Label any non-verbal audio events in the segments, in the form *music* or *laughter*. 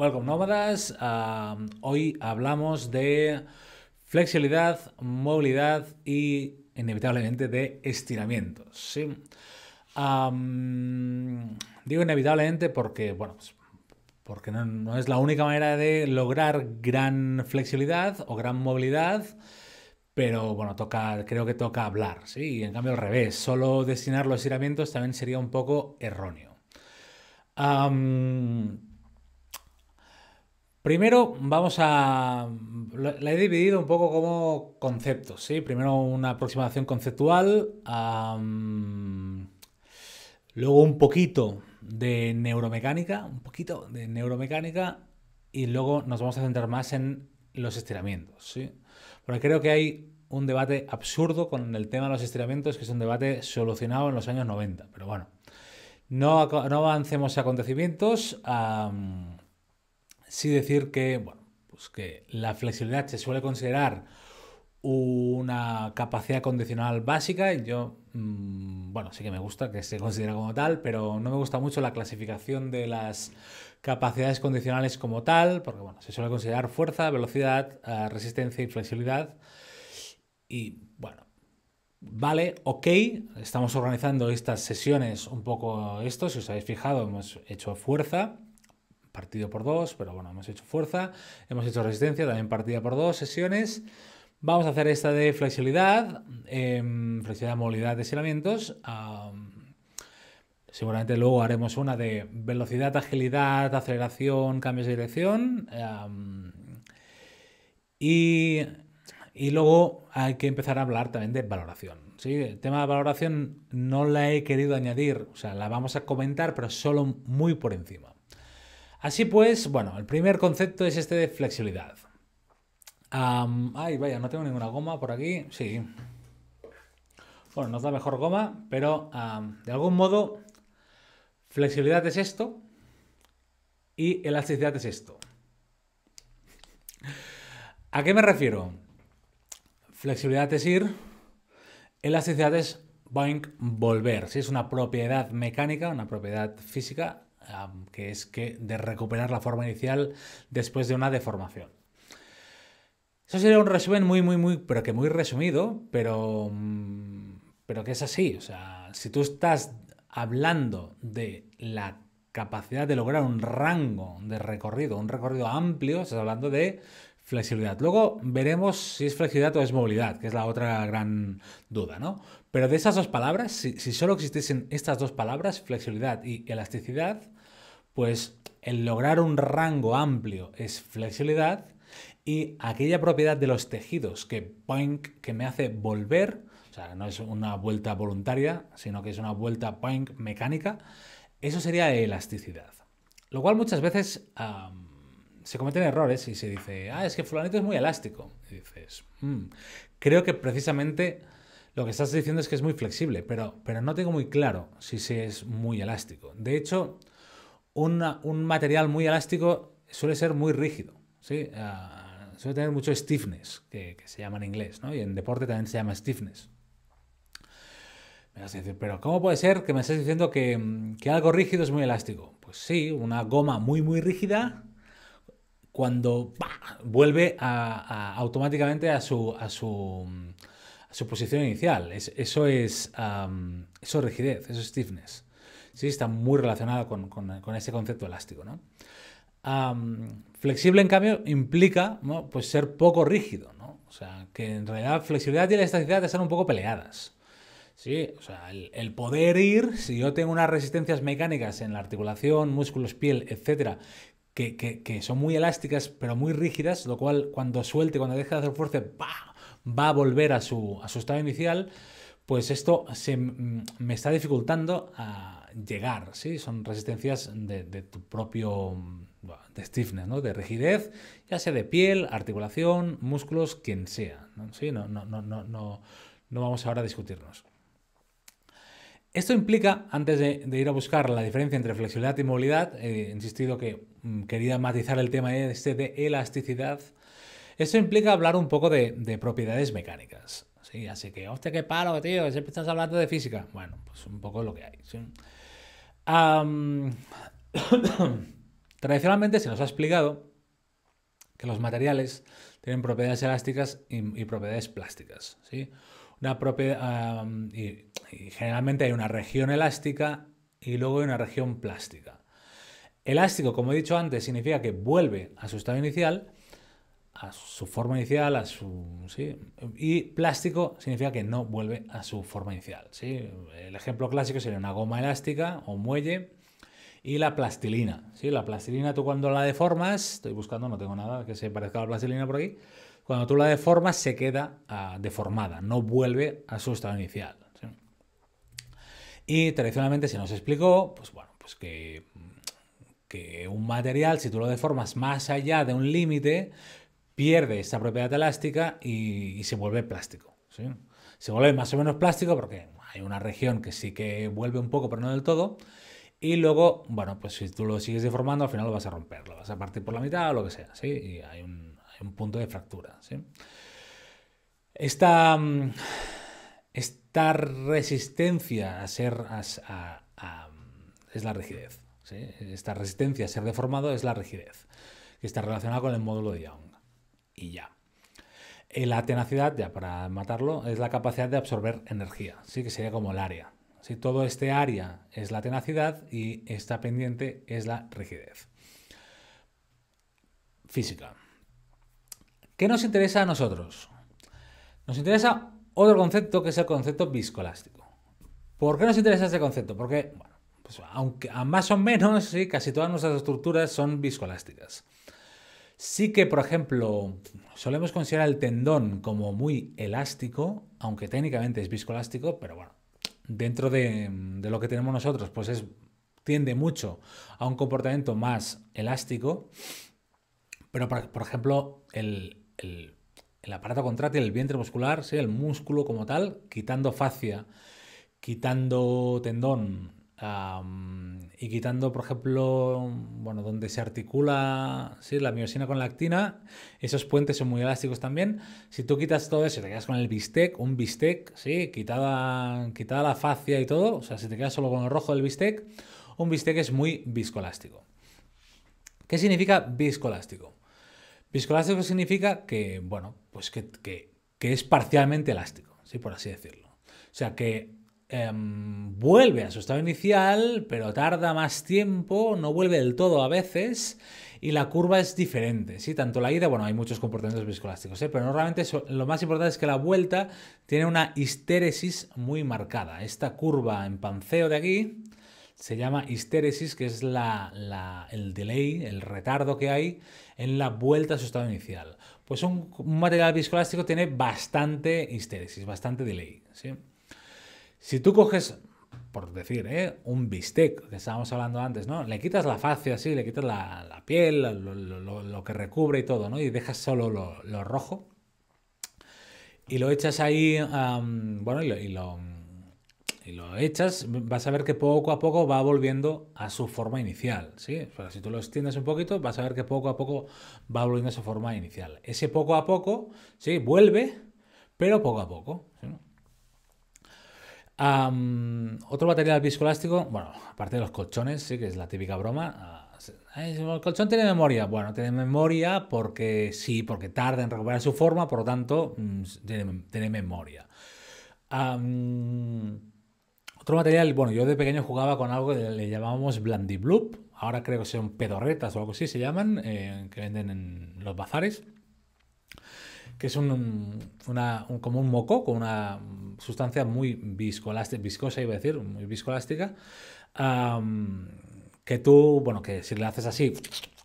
Welcome Nómadas. hoy hablamos de flexibilidad, movilidad y inevitablemente de estiramientos. ¿sí? digo inevitablemente porque, bueno, pues, porque no, es la única manera de lograr gran flexibilidad o gran movilidad. Pero bueno, toca, creo que toca hablar, ¿sí? en cambio al revés, solo destinar los estiramientos también sería un poco erróneo. Primero vamos a... La he dividido un poco como conceptos, ¿sí? Primero una aproximación conceptual, luego un poquito de neuromecánica, un poquito de neuromecánica, y luego nos vamos a centrar más en los estiramientos, ¿sí? Porque creo que hay un debate absurdo con el tema de los estiramientos, que es un debate solucionado en los años 90, pero bueno. No, avancemos a acontecimientos sí decir que, bueno, pues que la flexibilidad se suele considerar una capacidad condicional básica y yo, mm, bueno, sí que me gusta que se considera como tal, pero no me gusta mucho la clasificación de las capacidades condicionales como tal, porque bueno, se suele considerar fuerza, velocidad, eh, resistencia y flexibilidad. Y bueno, vale, ok, estamos organizando estas sesiones un poco esto, si os habéis fijado, hemos hecho fuerza, partido por dos, pero bueno, hemos hecho fuerza, hemos hecho resistencia, también partida por dos, sesiones. Vamos a hacer esta de flexibilidad, em, flexibilidad, movilidad, estiramientos. seguramente luego haremos una de velocidad, agilidad, aceleración, cambios de dirección. y, luego hay que empezar a hablar también de valoración. ¿sí? El tema de valoración no la he querido añadir, o sea, la vamos a comentar, pero solo muy por encima. Así pues, bueno, el primer concepto es este de flexibilidad. ay, vaya, no tengo ninguna goma por aquí. Sí. Bueno, nos da mejor goma, pero de algún modo, flexibilidad es esto y elasticidad es esto. ¿A qué me refiero? Flexibilidad es ir, elasticidad es volver. Si es una propiedad mecánica, una propiedad física, que es que de recuperar la forma inicial después de una deformación. Eso sería un resumen muy, muy, muy, pero que muy resumido, pero, mm, pero que es así. O sea, si tú estás hablando de la capacidad de lograr un rango de recorrido, un recorrido amplio, estás hablando de flexibilidad. Luego veremos si es flexibilidad o es movilidad, que es la otra gran duda, ¿no? Pero de esas dos palabras, si, si solo existiesen estas dos palabras, flexibilidad y elasticidad, pues el lograr un rango amplio es flexibilidad y aquella propiedad de los tejidos que, que me hace volver, o sea, no es una vuelta voluntaria, sino que es una vuelta mecánica, eso sería elasticidad. Lo cual muchas veces se cometen errores y se dice, ah, es que fulanito es muy elástico. Y dices, mm, creo que precisamente lo que estás diciendo es que es muy flexible, pero, pero no tengo muy claro si se es muy elástico. De hecho, un material muy elástico suele ser muy rígido, ¿sí? Ah, suele tener mucho stiffness, que, se llama en inglés, Y en deporte también se llama stiffness. Me vas a decir, pero ¿cómo puede ser que me estés diciendo que, algo rígido es muy elástico? Pues sí, una goma muy, muy rígida cuando vuelve automáticamente a su, a su, posición inicial. eso, es, eso rigidez, eso es stiffness sí está muy relacionado con, ese concepto elástico. ¿no? flexible, en cambio, implica pues ser poco rígido. ¿no? O sea, que en realidad flexibilidad y elasticidad están un poco peleadas. Sí, o sea, el, poder ir, si yo tengo unas resistencias mecánicas en la articulación, músculos, piel, etcétera, que, son muy elásticas pero muy rígidas, lo cual cuando suelte, cuando deje de hacer fuerza, va a volver a su, a estado inicial, pues esto mm, me está dificultando a llegar, ¿sí? Son resistencias de, tu propio de stiffness, De rigidez, ya sea de piel, articulación, músculos, quien sea, ¿no? No, no, no, no, no, vamos ahora a discutirnos. Esto implica, antes de, ir a buscar la diferencia entre flexibilidad y movilidad, eh, he insistido que mm, quería matizar el tema este de elasticidad, esto implica hablar un poco de, propiedades mecánicas. ¿sí? Así que, hostia, qué palo, tío, siempre estás hablando de física. Bueno, pues un poco lo que hay. *coughs* tradicionalmente se nos ha explicado que los materiales tienen propiedades elásticas y, propiedades plásticas. ¿sí? Una y, generalmente hay una región elástica y luego hay una región plástica. Elástico, como he dicho antes, significa que vuelve a su estado inicial a su forma inicial, a su... Y plástico significa que no vuelve a su forma inicial. ¿sí? El ejemplo clásico sería una goma elástica o muelle y la plastilina. ¿sí? La plastilina tú cuando la deformas, estoy buscando, no tengo nada que se parezca a la plastilina por aquí, cuando tú la deformas se queda ah, deformada, no vuelve a su estado inicial. Y tradicionalmente se nos explicó, pues bueno, pues que que un material, si tú lo deformas más allá de un límite, pierde esa propiedad elástica y, se vuelve plástico. Se vuelve más o menos plástico porque hay una región que sí que vuelve un poco, pero no del todo. Y luego, bueno, pues si tú lo sigues deformando, al final lo vas a romper, lo vas a partir por la mitad o lo que sea, Y hay un, punto de fractura, mm, Esta, resistencia a ser... es la rigidez, Esta resistencia a ser deformado es la rigidez, que está relacionada con el módulo de Young y ya. Eh, la tenacidad, ya para matarlo, es la capacidad de absorber energía, ¿sí? que sería como el área. Si Todo este área es la tenacidad y esta pendiente es la rigidez. Física. ¿Qué nos interesa a nosotros? Nos interesa otro concepto que es el concepto viscoelástico. ¿Por qué nos interesa este concepto? Porque, bueno, pues aunque a más o menos, ¿sí? casi todas nuestras estructuras son viscoelásticas. Sí que, por ejemplo, solemos considerar el tendón como muy elástico, aunque técnicamente es viscoelástico, pero bueno, dentro de, lo que tenemos nosotros, pues es, tiende mucho a un comportamiento más elástico. Pero, por, ejemplo, el, aparato contrátil, el vientre muscular, el músculo como tal, quitando fascia, quitando tendón, y quitando, por ejemplo, bueno, donde se articula ¿sí? la miosina con la actina, esos puentes son muy elásticos también. Si tú quitas todo eso, y te quedas con el bistec, un bistec, ¿sí? quitada, quitada la fascia y todo, o sea, si te quedas solo con el rojo del bistec, un bistec es muy viscoelástico. ¿Qué significa viscoelástico? Viscoelástico significa que, bueno, pues que, que, que es parcialmente elástico, ¿sí? por así decirlo. O sea, que Em, vuelve a su estado inicial, pero tarda más tiempo, no vuelve del todo a veces y la curva es diferente, ¿sí? Tanto la ida, bueno, hay muchos comportamientos viscoelásticos, ¿eh? pero normalmente lo más importante es que la vuelta tiene una histéresis muy marcada. Esta curva en panceo de aquí se llama histéresis, que es la, el delay, el retardo que hay en la vuelta a su estado inicial. Pues un, material viscoelástico tiene bastante histéresis, bastante delay, si tú coges, por decir, ¿eh? un bistec, que estábamos hablando antes, ¿no? Le quitas la fascia así, le quitas la, piel, lo, que recubre y todo, ¿no? Y dejas solo lo, rojo. Y lo echas ahí, bueno, y, lo, echas, vas a ver que poco a poco va volviendo a su forma inicial, ¿sí? si tú lo extiendes un poquito, vas a ver que poco a poco va volviendo a su forma inicial. Ese poco a poco, ¿sí? Vuelve, pero poco a poco, otro material viscoelástico, bueno, aparte de los colchones, sí que es la típica broma. Ah, el colchón tiene memoria. Bueno, tiene memoria porque sí, porque tarda en recuperar su forma, por lo tanto, mm, tiene, memoria. otro material, bueno, yo de pequeño jugaba con algo que le llamábamos blandibloop. Ahora creo que son pedorretas o algo así se llaman, eh, que venden en los bazares que es un, como un moco con una sustancia muy viscolástica, viscosa, iba a decir, muy viscolástica, que tú, bueno, que si le haces así,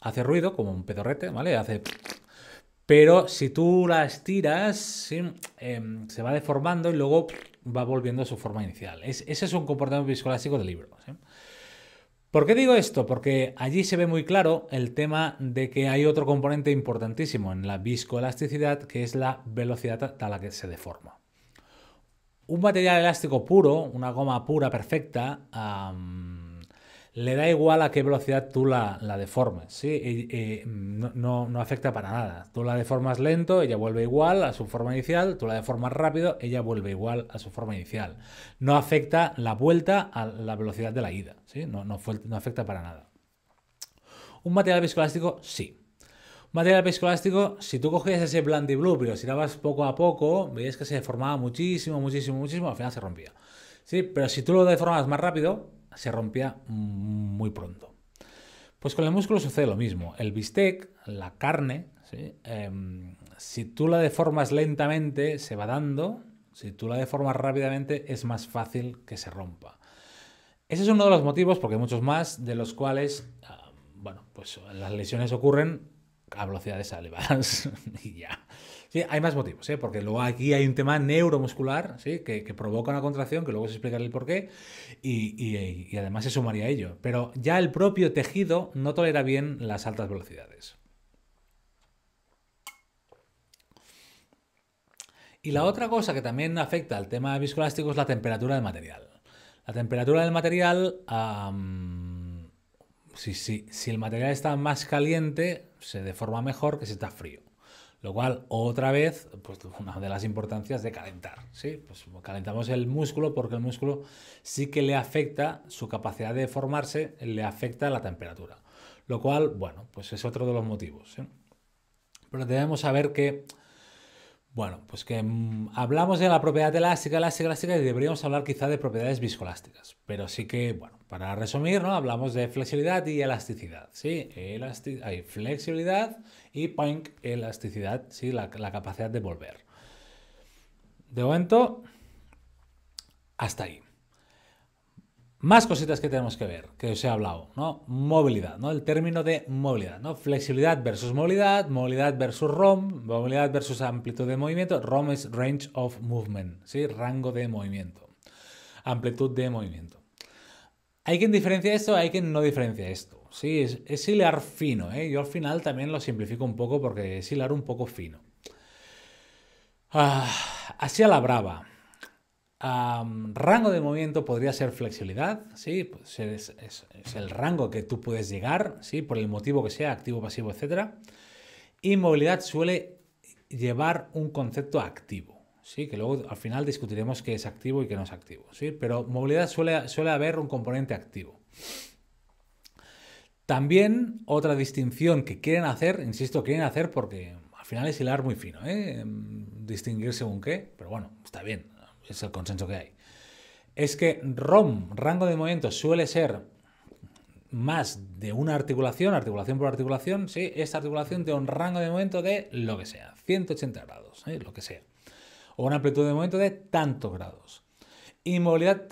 hace ruido, como un pedorrete, ¿vale? Hace... Pero si tú la estiras, em, se va deformando y luego va volviendo a su forma inicial. ese es un comportamiento viscoelástico del libro. ¿sí? ¿Por qué digo esto? Porque allí se ve muy claro el tema de que hay otro componente importantísimo en la viscoelasticidad, que es la velocidad a la que se deforma. Un material elástico puro, una goma pura perfecta, le da igual a qué velocidad tú la, deformes, ¿sí? no, no, afecta para nada. Tú la deformas lento, ella vuelve igual a su forma inicial, tú la deformas rápido, ella vuelve igual a su forma inicial. No afecta la vuelta a la velocidad de la ida, ¿sí? No, afecta para nada. Un material viscoelástico, sí. Un material viscoelástico, si tú cogías ese Blandy Blue, pero dabas poco a poco, veías que se deformaba muchísimo, muchísimo, muchísimo, al final se rompía. Sí, pero si tú lo deformas más rápido, se rompía muy pronto. Pues con el músculo sucede lo mismo. El bistec, la carne, em, si tú la deformas lentamente, se va dando. Si tú la deformas rápidamente, es más fácil que se rompa. Ese es uno de los motivos, porque hay muchos más, de los cuales, ah, bueno, pues las lesiones ocurren a velocidades elevadas *laughs* y ya hay más motivos, ¿eh? porque luego aquí hay un tema neuromuscular ¿sí? que, provoca una contracción, que luego os explicaré el porqué, y, y, además se sumaría a ello. Pero ya el propio tejido no tolera bien las altas velocidades. Y la otra cosa que también afecta al tema viscoelástico es la temperatura del material. La temperatura del material, si el material está más caliente, se deforma mejor que si está frío. Lo cual, otra vez, pues una de las importancias de calentar, ¿sí? Pues calentamos el músculo porque el músculo sí que le afecta su capacidad de formarse, le afecta la temperatura. Lo cual, bueno, pues es otro de los motivos. Pero debemos saber que bueno, pues que mm, hablamos de la propiedad elástica, elástica, elástica y deberíamos hablar quizá de propiedades viscoelásticas. Pero sí que, bueno, para resumir, ¿no? Hablamos de flexibilidad y elasticidad, ¿sí? hay flexibilidad y elasticidad, ¿sí? la capacidad de volver. De momento, hasta ahí. Más cositas que tenemos que ver, que os he hablado, ¿no? Movilidad, ¿no? El término de movilidad, ¿no? Flexibilidad versus movilidad, movilidad versus ROM, movilidad versus amplitud de movimiento. ROM es range of movement, ¿sí? Rango de movimiento, amplitud de movimiento. Hay quien diferencia esto, hay quien no diferencia esto. Sí, es, es hilar fino, ¿eh? Yo al final también lo simplifico un poco porque es hilar un poco fino. Ah, así a la brava rango de movimiento podría ser flexibilidad, ¿sí? Pues es, el rango que tú puedes llegar, ¿sí? Por el motivo que sea, activo, pasivo, etc. Y movilidad suele llevar un concepto activo, ¿sí? Que luego al final discutiremos qué es activo y qué no es activo, ¿sí? Pero movilidad suele, haber un componente activo. También otra distinción que quieren hacer, insisto, quieren hacer porque al final es hilar muy fino, ¿eh? Em, Distinguir según qué, pero bueno, está bien, es el consenso que hay, es que ROM, rango de movimiento, suele ser más de una articulación, articulación por articulación, ¿sí? esta articulación tiene un rango de movimiento de lo que sea, 180 grados, ¿eh? lo que sea, o una amplitud de movimiento de tantos grados. Y movilidad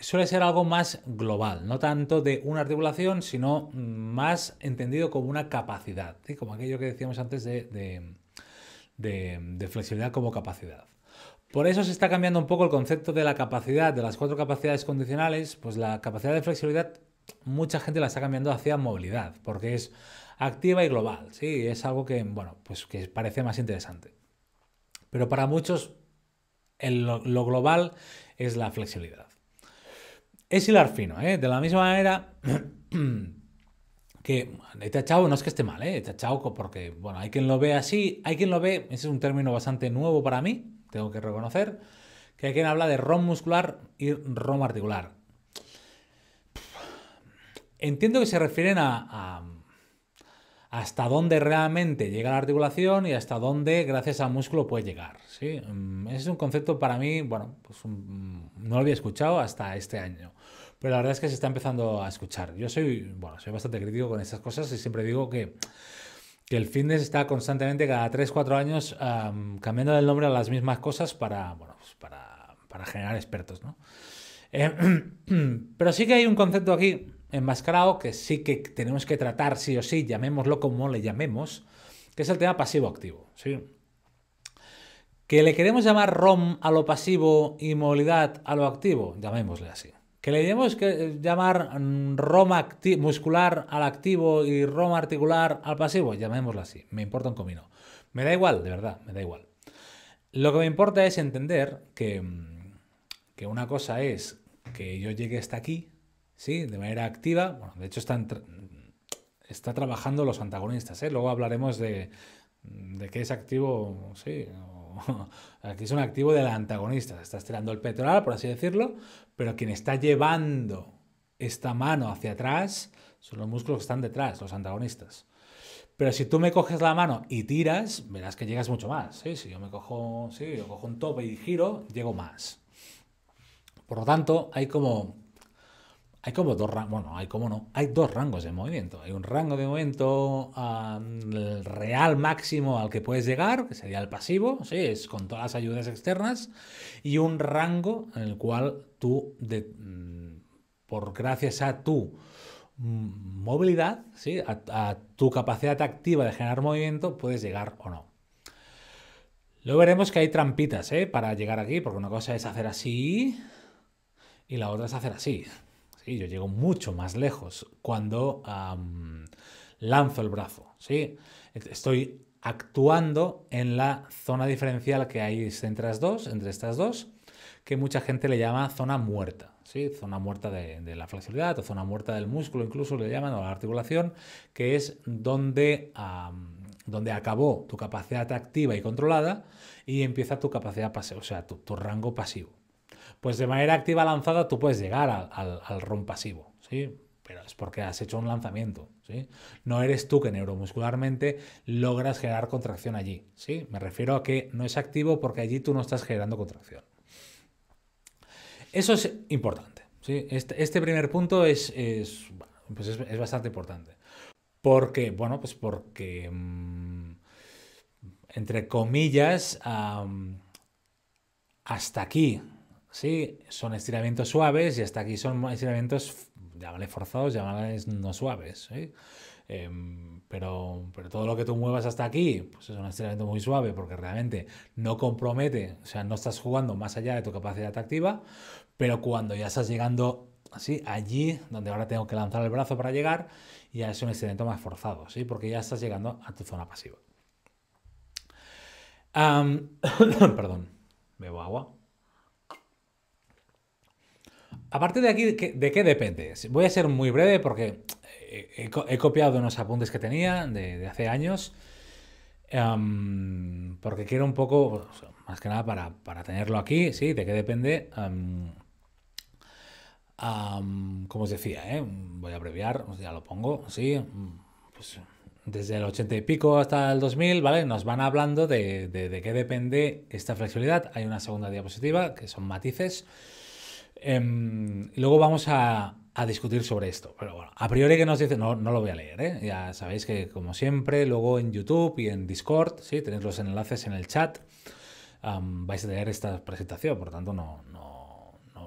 suele ser algo más global, no tanto de una articulación, sino más entendido como una capacidad, como aquello que decíamos antes de flexibilidad como capacidad. Por eso se está cambiando un poco el concepto de la capacidad, de las cuatro capacidades condicionales, pues la capacidad de flexibilidad mucha gente la está cambiando hacia movilidad, porque es activa y global, ¿sí? Es algo que, bueno, pues parece más interesante. Pero para muchos lo global es la flexibilidad. Es hilar fino, ¿eh? De la misma manera *clears throat* que he tachado, no es que esté mal, ¿eh? chauco porque, bueno, hay quien lo ve así, hay quien lo ve, ese es un término bastante nuevo para mí, tengo que reconocer, que hay quien habla de ROM muscular y ROM articular. Entiendo que se refieren a, hasta dónde realmente llega la articulación y hasta dónde gracias al músculo puede llegar. Ese mm, es un concepto para mí, bueno, pues mm, no lo había escuchado hasta este año, pero la verdad es que se está empezando a escuchar. Yo soy, bueno, soy bastante crítico con estas cosas y siempre digo que que el fitness está constantemente cada 3, 4 años cambiando el nombre a las mismas cosas para, bueno, pues para, generar expertos. ¿no? Em, *clears throat* pero sí que hay un concepto aquí enmascarado que sí que tenemos que tratar sí o sí, llamémoslo como le llamemos, que es el tema pasivo-activo. ¿sí? Que le queremos llamar ROM a lo pasivo y movilidad a lo activo, llamémosle así que le digamos que eh, llamar mm, Roma muscular al activo y Roma articular al pasivo, llamémoslo así, me importa un comino. Me da igual, de verdad, me da igual. Lo que me importa es entender que, mm, que una cosa es que yo llegue hasta aquí, ¿sí? De manera activa, bueno, de hecho están mm, está trabajando los antagonistas, ¿eh? Luego hablaremos de, de qué es activo, sí, *laughs* Aquí es un activo del antagonista. estás tirando el petrolar, por así decirlo, pero quien está llevando esta mano hacia atrás son los músculos que están detrás, los antagonistas. Pero si tú me coges la mano y tiras, verás que llegas mucho más. Si yo me cojo, sí, yo cojo un tope y giro, llego más. Por lo tanto, hay como hay como dos rangos, bueno, hay como no, hay dos rangos de movimiento. Hay un rango de movimiento real máximo al que puedes llegar, que sería el pasivo, sí, es con todas las ayudas externas, y un rango en el cual tú, mm, por gracias a tu mm, movilidad, a, tu capacidad activa de generar movimiento, puedes llegar o no. Luego veremos que hay trampitas ¿eh? para llegar aquí, porque una cosa es hacer así y la otra es hacer así yo llego mucho más lejos cuando lanzo el brazo, ¿sí? Estoy actuando en la zona diferencial que hay entre dos, entre estas dos, que mucha gente le llama zona muerta, ¿sí? Zona muerta de, la flexibilidad o zona muerta del músculo, incluso le llaman, o la articulación, que es donde... donde acabó tu capacidad activa y controlada y empieza tu capacidad pasiva, o sea, tu rango pasivo pues de manera activa lanzada tú puedes llegar al, al, ROM pasivo, ¿sí? Pero es porque has hecho un lanzamiento, ¿sí? No eres tú que neuromuscularmente logras generar contracción allí, ¿sí? Me refiero a que no es activo porque allí tú no estás generando contracción. Eso es importante, ¿sí? Este, este primer punto pues es, es, bastante importante. Porque, bueno, pues porque... Mm, entre comillas, hasta aquí Sí, son estiramientos suaves y hasta aquí son estiramientos, llámale forzados, llámales no suaves. ¿eh? Em, pero, todo lo que tú muevas hasta aquí, pues es un estiramiento muy suave porque realmente no compromete, o sea, no estás jugando más allá de tu capacidad activa, pero cuando ya estás llegando así, allí donde ahora tengo que lanzar el brazo para llegar, ya es un estiramiento más forzado, ¿sí? porque ya estás llegando a tu zona pasiva. *coughs* perdón, bebo agua. Aparte de aquí, ¿de qué depende? Voy a ser muy breve porque he, copiado unos apuntes que tenía de, hace años, em, porque quiero un poco, pues, más que nada para, para tenerlo aquí, ¿sí? ¿De qué depende? Em, em, como os decía, eh, voy a abreviar, ya lo pongo, ¿sí? Pues desde el 80 y pico hasta el 2000, ¿vale? Nos van hablando de qué depende esta flexibilidad. Hay una segunda diapositiva, que son matices. Em, luego vamos a, discutir sobre esto. Pero bueno, a priori que nos dice, no, no lo voy a leer, ¿eh? ya sabéis que como siempre, luego en YouTube y en Discord, ¿sí? tenéis los enlaces en el chat, vais a tener esta presentación, por tanto no, no,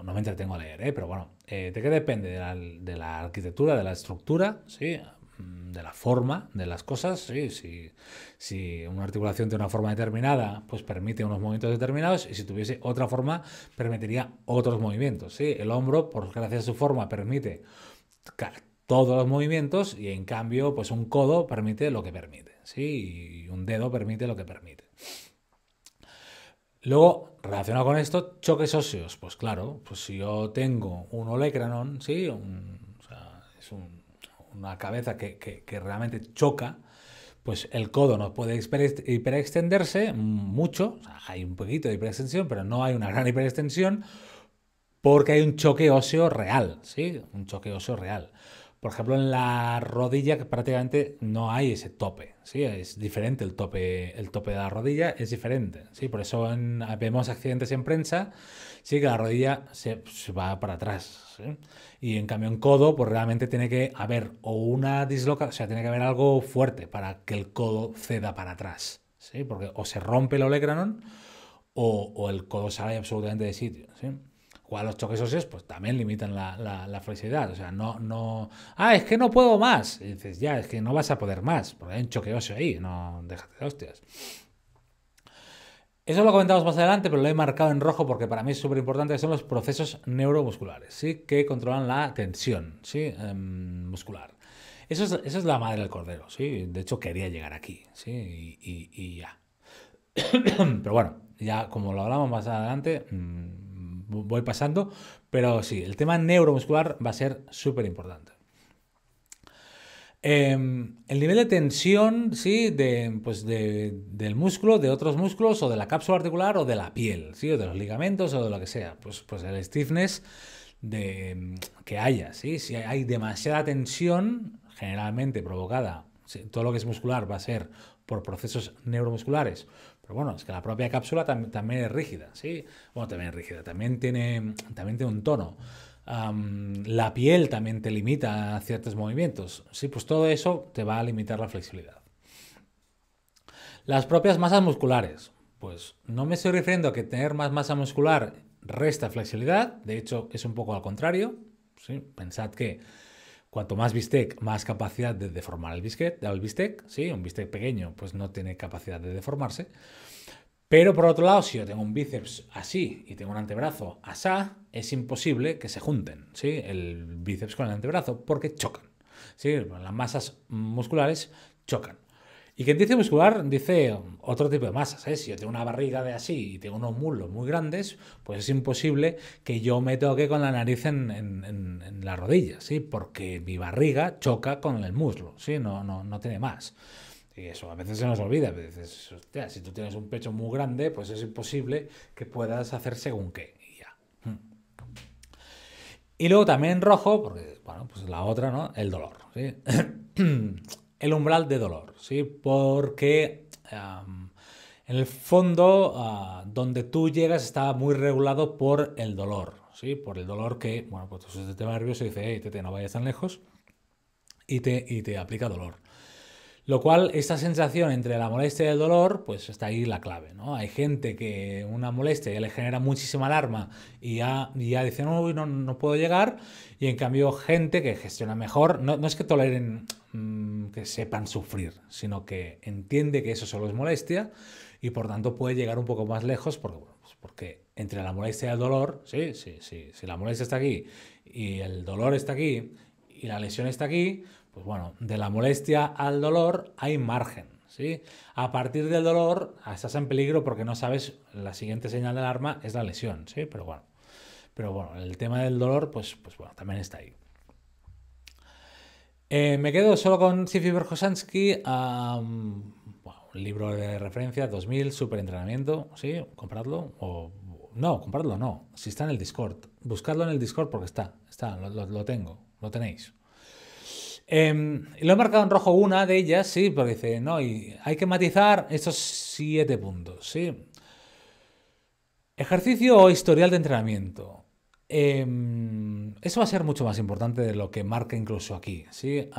me entretengo a leer, ¿eh? pero bueno, eh, ¿de qué depende? De la, de la, arquitectura, de la estructura, ¿sí? Mm, de la forma de las cosas, sí, si una articulación tiene una forma determinada, pues permite unos movimientos determinados y si tuviese otra forma, permitiría otros movimientos. ¿sí? El hombro, por gracias a su forma, permite todos los movimientos y en cambio, pues un codo permite lo que permite, ¿sí? y un dedo permite lo que permite. Luego, relacionado con esto, choques óseos. Pues claro, pues si yo tengo un olecranon, ¿sí? es un una cabeza que, que, realmente choca, pues el codo no puede hiperextenderse mucho, hay un poquito de hiperextensión, pero no hay una gran hiperextensión porque hay un choque óseo real, ¿sí? Un choque óseo real. Por ejemplo, en la rodilla que prácticamente no hay ese tope, ¿sí? Es diferente el tope, el tope de la rodilla es diferente, ¿sí? Por eso en, vemos accidentes en prensa, sí que la rodilla se va para atrás, ¿eh? Y en cambio en codo, pues realmente tiene que haber o una dislocación, o sea, tiene que haber algo fuerte para que el codo ceda para atrás, ¿sí? Porque o se rompe el olecranon o, el codo sale absolutamente de sitio, ¿sí? cual los choques óseos pues también limitan la, la, flexibilidad. O sea, no, no. Ah, es que no puedo más. Y dices, ya, es que no vas a poder más, porque hay un choque óseo ahí, no déjate de hostias. Eso lo comentamos más adelante, pero lo he marcado en rojo porque para mí es súper importante, son los procesos neuromusculares, ¿sí? que controlan la tensión ¿sí? Em, muscular. Eso es, es, la madre del cordero, ¿sí? de hecho quería llegar aquí, ¿sí? y, ya. *coughs* pero bueno, ya como lo hablamos más adelante, mm, voy pasando, pero sí, el tema neuromuscular va a ser súper importante. Em, el nivel de tensión, ¿sí? De, pues de, del músculo, de otros músculos, o de la cápsula articular, o de la piel, ¿sí? O de los ligamentos, o de lo que sea. Pues, pues el stiffness de, que haya, ¿sí? Si hay demasiada tensión, generalmente provocada, todo lo que es muscular va a ser por procesos neuromusculares. Pero bueno, es que la propia cápsula también es rígida, ¿sí? Bueno, también rígida, también tiene, también tiene un tono la piel también te limita a ciertos movimientos. Sí, pues todo eso te va a limitar la flexibilidad. Las propias masas musculares. Pues no me estoy refiriendo a que tener más masa muscular resta flexibilidad, de hecho es un poco al contrario. ¿sí? Pensad que cuanto más bistec, más capacidad de deformar el bistec, el bistec, ¿sí? un bistec pequeño pues no tiene capacidad de deformarse. Pero por otro lado, si yo tengo un bíceps así y tengo un antebrazo asá, es imposible que se junten, ¿sí? El bíceps con el antebrazo, porque chocan, ¿sí? Las masas musculares chocan. Y quien dice muscular dice otro tipo de masas. ¿eh? Si yo tengo una barriga de así y tengo unos muslos muy grandes, pues es imposible que yo me toque con la nariz en, la rodilla, ¿sí? porque mi barriga choca con el muslo, ¿sí? no, no, no tiene más. Y eso a veces se nos olvida, a veces, si tú tienes un pecho muy grande, pues es imposible que puedas hacer según qué. Y ya. Hmm. Y luego también rojo, porque, bueno, pues la otra, ¿no? El dolor, *clears throat* el umbral de dolor, ¿sí? Porque en el fondo, ah, donde tú llegas está muy regulado por el dolor, ¿sí? Por el dolor que, bueno, pues tu sistema nervioso dice, hey, tete, no vayas tan lejos, y te, y te aplica dolor. Lo cual, esta sensación entre la molestia y el dolor, pues está ahí la clave, ¿no? Hay gente que una molestia ya le genera muchísima alarma y ya, ya dice, no, no, puedo llegar, y en cambio gente que gestiona mejor, no, es que toleren mm, que sepan sufrir, sino que entiende que eso solo es molestia y por tanto puede llegar un poco más lejos porque, pues porque entre la molestia y el dolor, sí, sí, sí, si la molestia está aquí y el dolor está aquí y la lesión está aquí, pues bueno, de la molestia al dolor hay margen. ¿sí? A partir del dolor estás en peligro porque no sabes, la siguiente señal de alarma es la lesión. ¿sí? Pero, bueno, pero bueno, el tema del dolor, pues, pues bueno, también está ahí. Eh, me quedo solo con Sifi Berkosansky, un libro de referencia, 2000, super entrenamiento, sí, compradlo, o no, compradlo no, si está en el Discord, buscadlo en el Discord porque está, está, lo tengo, lo tenéis. Eh, lo he marcado en rojo una de ellas, sí, porque dice, no, y hay que matizar estos siete puntos, sí. Ejercicio o historial de entrenamiento. Em, eso va a ser mucho más importante de lo que marca incluso aquí, ¿sí?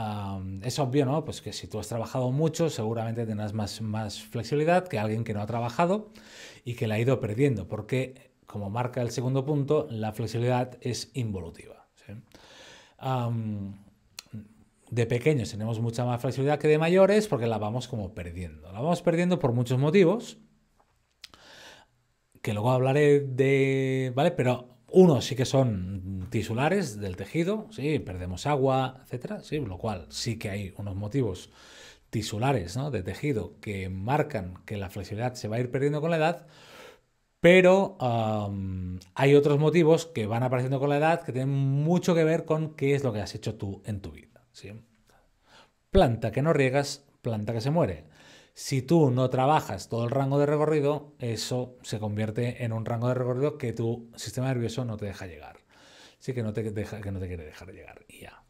es obvio, ¿no? Pues que si tú has trabajado mucho, seguramente tendrás más, más flexibilidad que alguien que no ha trabajado y que la ha ido perdiendo, porque, como marca el segundo punto, la flexibilidad es involutiva, ¿sí? de pequeños tenemos mucha más flexibilidad que de mayores porque la vamos como perdiendo. La vamos perdiendo por muchos motivos, que luego hablaré de, ¿vale? Pero unos sí que son tisulares del tejido, sí, perdemos agua, etcétera, sí, lo cual sí que hay unos motivos tisulares de tejido que marcan que la flexibilidad se va a ir perdiendo con la edad, pero hay otros motivos que van apareciendo con la edad que tienen mucho que ver con qué es lo que has hecho tú en tu vida. Planta que no riegas, planta que se muere. Si tú no trabajas todo el rango de recorrido, eso se convierte en un rango de recorrido que tu sistema nervioso no te deja llegar. Así que no te, deja, que no te quiere dejar llegar. ya.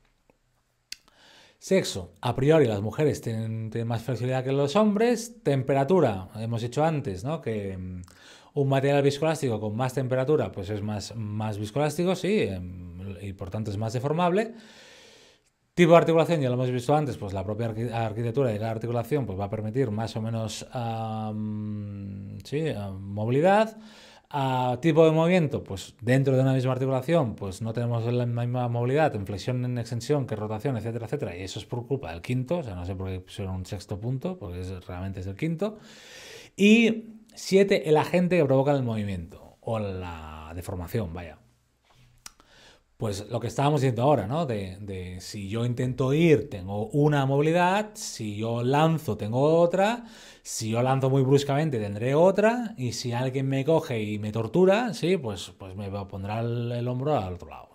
Sexo. A priori las mujeres tienen, más flexibilidad que los hombres. Temperatura. Hemos dicho antes, ¿no? Que mm, un material viscoelástico con más temperatura, pues es más, más viscoelástico, sí, em, y por tanto es más deformable. Tipo de articulación, ya lo hemos visto antes, pues la propia arquitectura y la articulación pues va a permitir más o menos movilidad. Ah, tipo de movimiento, pues dentro de una misma articulación, pues no tenemos la misma movilidad en flexión, en extensión, que rotación, etcétera, etcétera. Y eso es por culpa del quinto, o sea, no sé por qué pusieron un sexto punto, porque realmente es el quinto. Y siete, el agente que provoca el movimiento o la deformación, vaya pues lo que estábamos diciendo ahora, ¿no? De, si yo intento ir, tengo una movilidad, si yo lanzo, tengo otra, si yo lanzo muy bruscamente, tendré otra, y si alguien me coge y me tortura, sí, pues, pues me pondrá el, hombro al otro lado.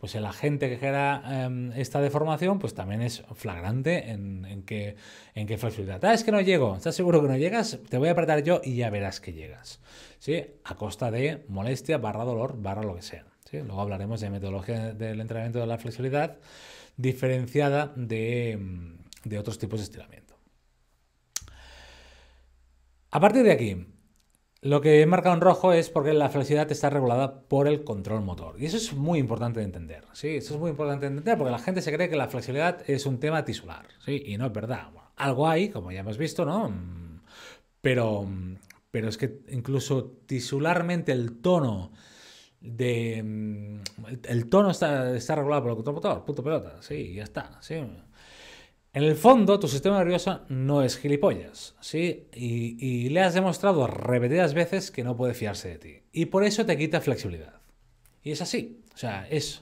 Pues el agente que genera em, esta deformación, pues también es flagrante en, qué en que facilidad. Ah, es que no llego, ¿estás seguro que no llegas? Te voy a apretar yo y ya verás que llegas. ¿sí? A costa de molestia, barra dolor, barra lo que sea. Luego hablaremos de metodología del entrenamiento de la flexibilidad diferenciada de, otros tipos de estiramiento. A partir de aquí, lo que he marcado en rojo es porque la flexibilidad está regulada por el control motor. Y eso es muy importante de entender. Sí, eso es muy importante de entender porque la gente se cree que la flexibilidad es un tema tisular. Sí, y no es verdad. algo hay, como ya hemos visto, ¿no? Pero, pero es que incluso tisularmente el tono de... Mm, el, tono está, regulado por el motor, punto pelota, sí, ya está, sí. En el fondo, tu sistema nervioso no es gilipollas, ¿sí? Y, le has demostrado repetidas veces que no puede fiarse de ti. Y por eso te quita flexibilidad. Y es así. O sea, es...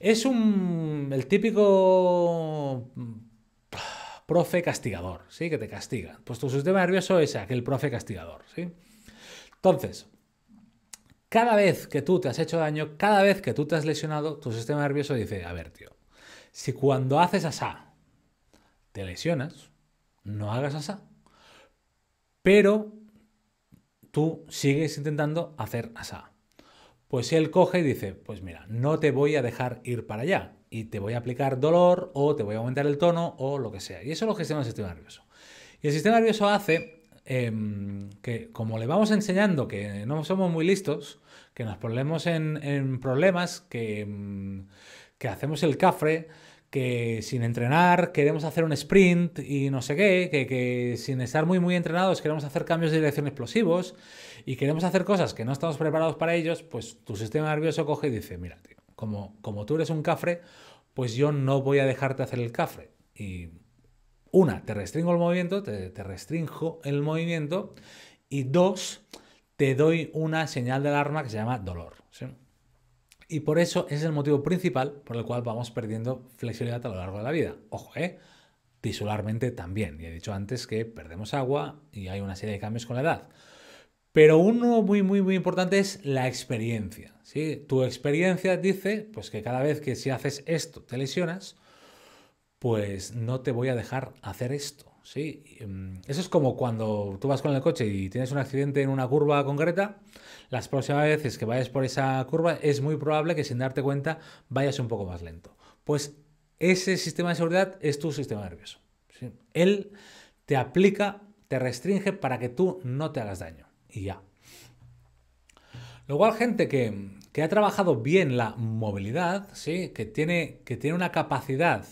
Es un... el típico mm, profe castigador, ¿sí? Que te castiga. Pues tu sistema nervioso es aquel profe castigador, ¿sí? Entonces, cada vez que tú te has hecho daño, cada vez que tú te has lesionado, tu sistema nervioso dice, a ver, tío, si cuando haces asá te lesionas, no hagas asá. Pero tú sigues intentando hacer asá. Pues él coge y dice, pues mira, no te voy a dejar ir para allá y te voy a aplicar dolor o te voy a aumentar el tono o lo que sea. Y eso lo gestiona el sistema nervioso. Y el sistema nervioso hace Em, que como le vamos enseñando que no somos muy listos, que nos ponemos en, problemas, que, em, que hacemos el cafre, que sin entrenar queremos hacer un sprint y no sé qué, que, que, sin estar muy muy entrenados queremos hacer cambios de dirección explosivos y queremos hacer cosas que no estamos preparados para ellos, pues tu sistema nervioso coge y dice, mira, como, como tú eres un cafre, pues yo no voy a dejarte hacer el cafre. Y una, te restringo el movimiento, te, restringo el movimiento. Y dos, te doy una señal de alarma que se llama dolor. Y por eso es el motivo principal por el cual vamos perdiendo flexibilidad a lo largo de la vida. Ojo, ¿eh? Tisularmente también. Y he dicho antes que perdemos agua y hay una serie de cambios con la edad. Pero uno muy, muy, muy importante es la experiencia. Tu experiencia dice pues, que cada vez que si haces esto te lesionas, pues no te voy a dejar hacer esto. ¿sí? Em, eso es como cuando tú vas con el coche y tienes un accidente en una curva concreta, las próximas veces que vayas por esa curva es muy probable que sin darte cuenta vayas un poco más lento. Pues ese sistema de seguridad es tu sistema nervioso. Él te aplica, te restringe para que tú no te hagas daño. Y ya. Luego hay gente que, ha trabajado bien la movilidad, ¿sí? que, tiene, que tiene una capacidad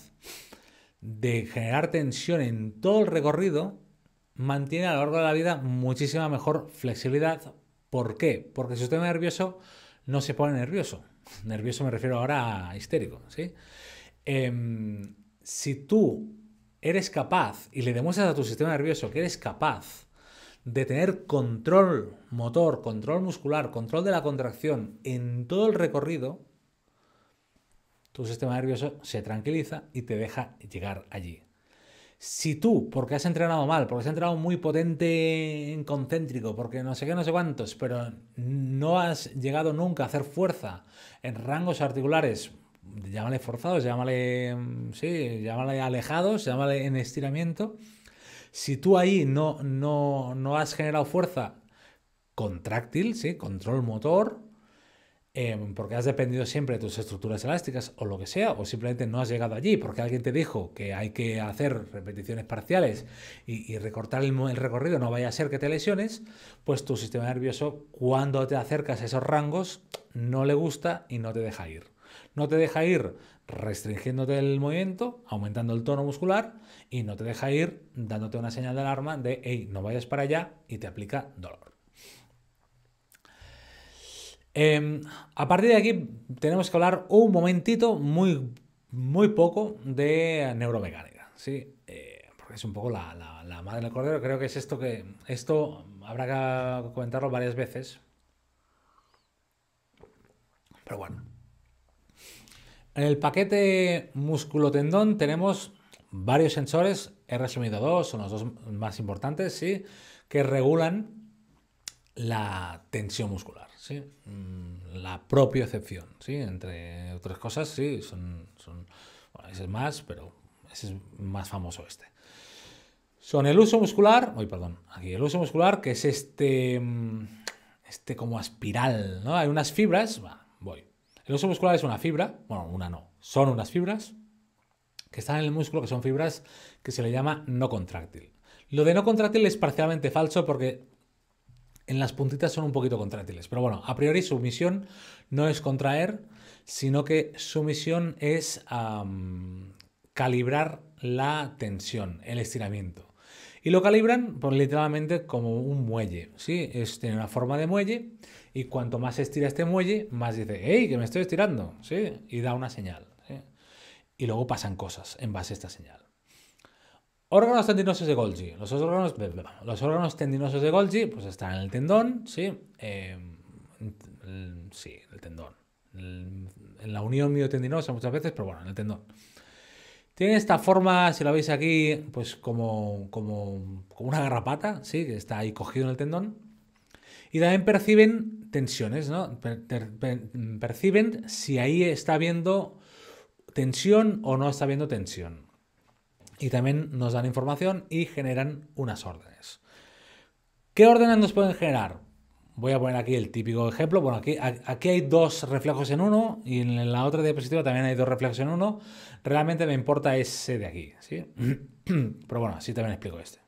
de generar tensión en todo el recorrido, mantiene a lo largo de la vida muchísima mejor flexibilidad. ¿Por qué? Porque el sistema nervioso no se pone nervioso. Nervioso me refiero ahora a histérico. ¿sí? Em, si tú eres capaz y le demuestras a tu sistema nervioso que eres capaz de tener control motor, control muscular, control de la contracción en todo el recorrido, tu sistema nervioso se tranquiliza y te deja llegar allí. Si tú, porque has entrenado mal, porque has entrenado muy potente en concéntrico, porque no sé qué, no sé cuántos, pero no has llegado nunca a hacer fuerza en rangos articulares, llámale forzados, llámale, mm, sí, llámale alejados, llámale en estiramiento, si tú ahí no, no, no has generado fuerza contráctil, ¿sí? control motor, Em, porque has dependido siempre de tus estructuras elásticas o lo que sea, o simplemente no has llegado allí porque alguien te dijo que hay que hacer repeticiones parciales y, recortar el, recorrido, no vaya a ser que te lesiones, pues tu sistema nervioso cuando te acercas a esos rangos no le gusta y no te deja ir. No te deja ir restringiéndote el movimiento, aumentando el tono muscular y no te deja ir dándote una señal de alarma de, hey, no vayas para allá y te aplica dolor. Em, a partir de aquí tenemos que hablar un momentito, muy, muy poco, de neuromecánica, ¿sí? Eh, porque es un poco la, madre del cordero, creo que es esto que... Esto habrá que comentarlo varias veces. Pero bueno. En el paquete músculo-tendón tenemos varios sensores, he resumido dos, son los dos más importantes, ¿sí? Que regulan la tensión muscular. ¿sí? Mm, la excepción, ¿sí? Entre otras cosas, sí, son, bueno, ese es más, pero ese es más famoso este. Son el uso muscular, uy, perdón, aquí el uso muscular, que es este, mm, este como espiral, ¿no? Hay unas fibras, voy. El uso muscular es una fibra, bueno, una no, son unas fibras que están en el músculo, que son fibras que se le llama no contráctil. Lo de no contráctil es parcialmente falso porque en las puntitas son un poquito contrátiles. Pero bueno, a priori su misión no es contraer, sino que su misión es calibrar la tensión, el estiramiento. Y lo calibran por pues, literalmente como un muelle, ¿sí? Es, tiene una forma de muelle y cuanto más estira este muelle, más dice, ¡Ey, que me estoy estirando! ¿sí? Y da una señal. ¿eh? Y luego pasan cosas en base a esta señal. Órganos tendinosos de Golgi. Los órganos, los órganos tendinosos de Golgi pues están en el tendón, sí, eh, el, sí, el tendón. en la unión miotendinosa muchas veces, pero bueno, en el tendón. Tiene esta forma, si lo veis aquí, pues como, como, una garrapata, sí, que está ahí cogido en el tendón. Y también perciben tensiones, ¿no? perciben si ahí está habiendo tensión o no está habiendo tensión y también nos dan información y generan unas órdenes. ¿Qué órdenes nos pueden generar? Voy a poner aquí el típico ejemplo. Bueno, aquí, aquí hay dos reflejos en uno y en la otra diapositiva también hay dos reflejos en uno. Realmente me importa ese de aquí, ¿sí? *clears throat* Pero bueno, así también explico este.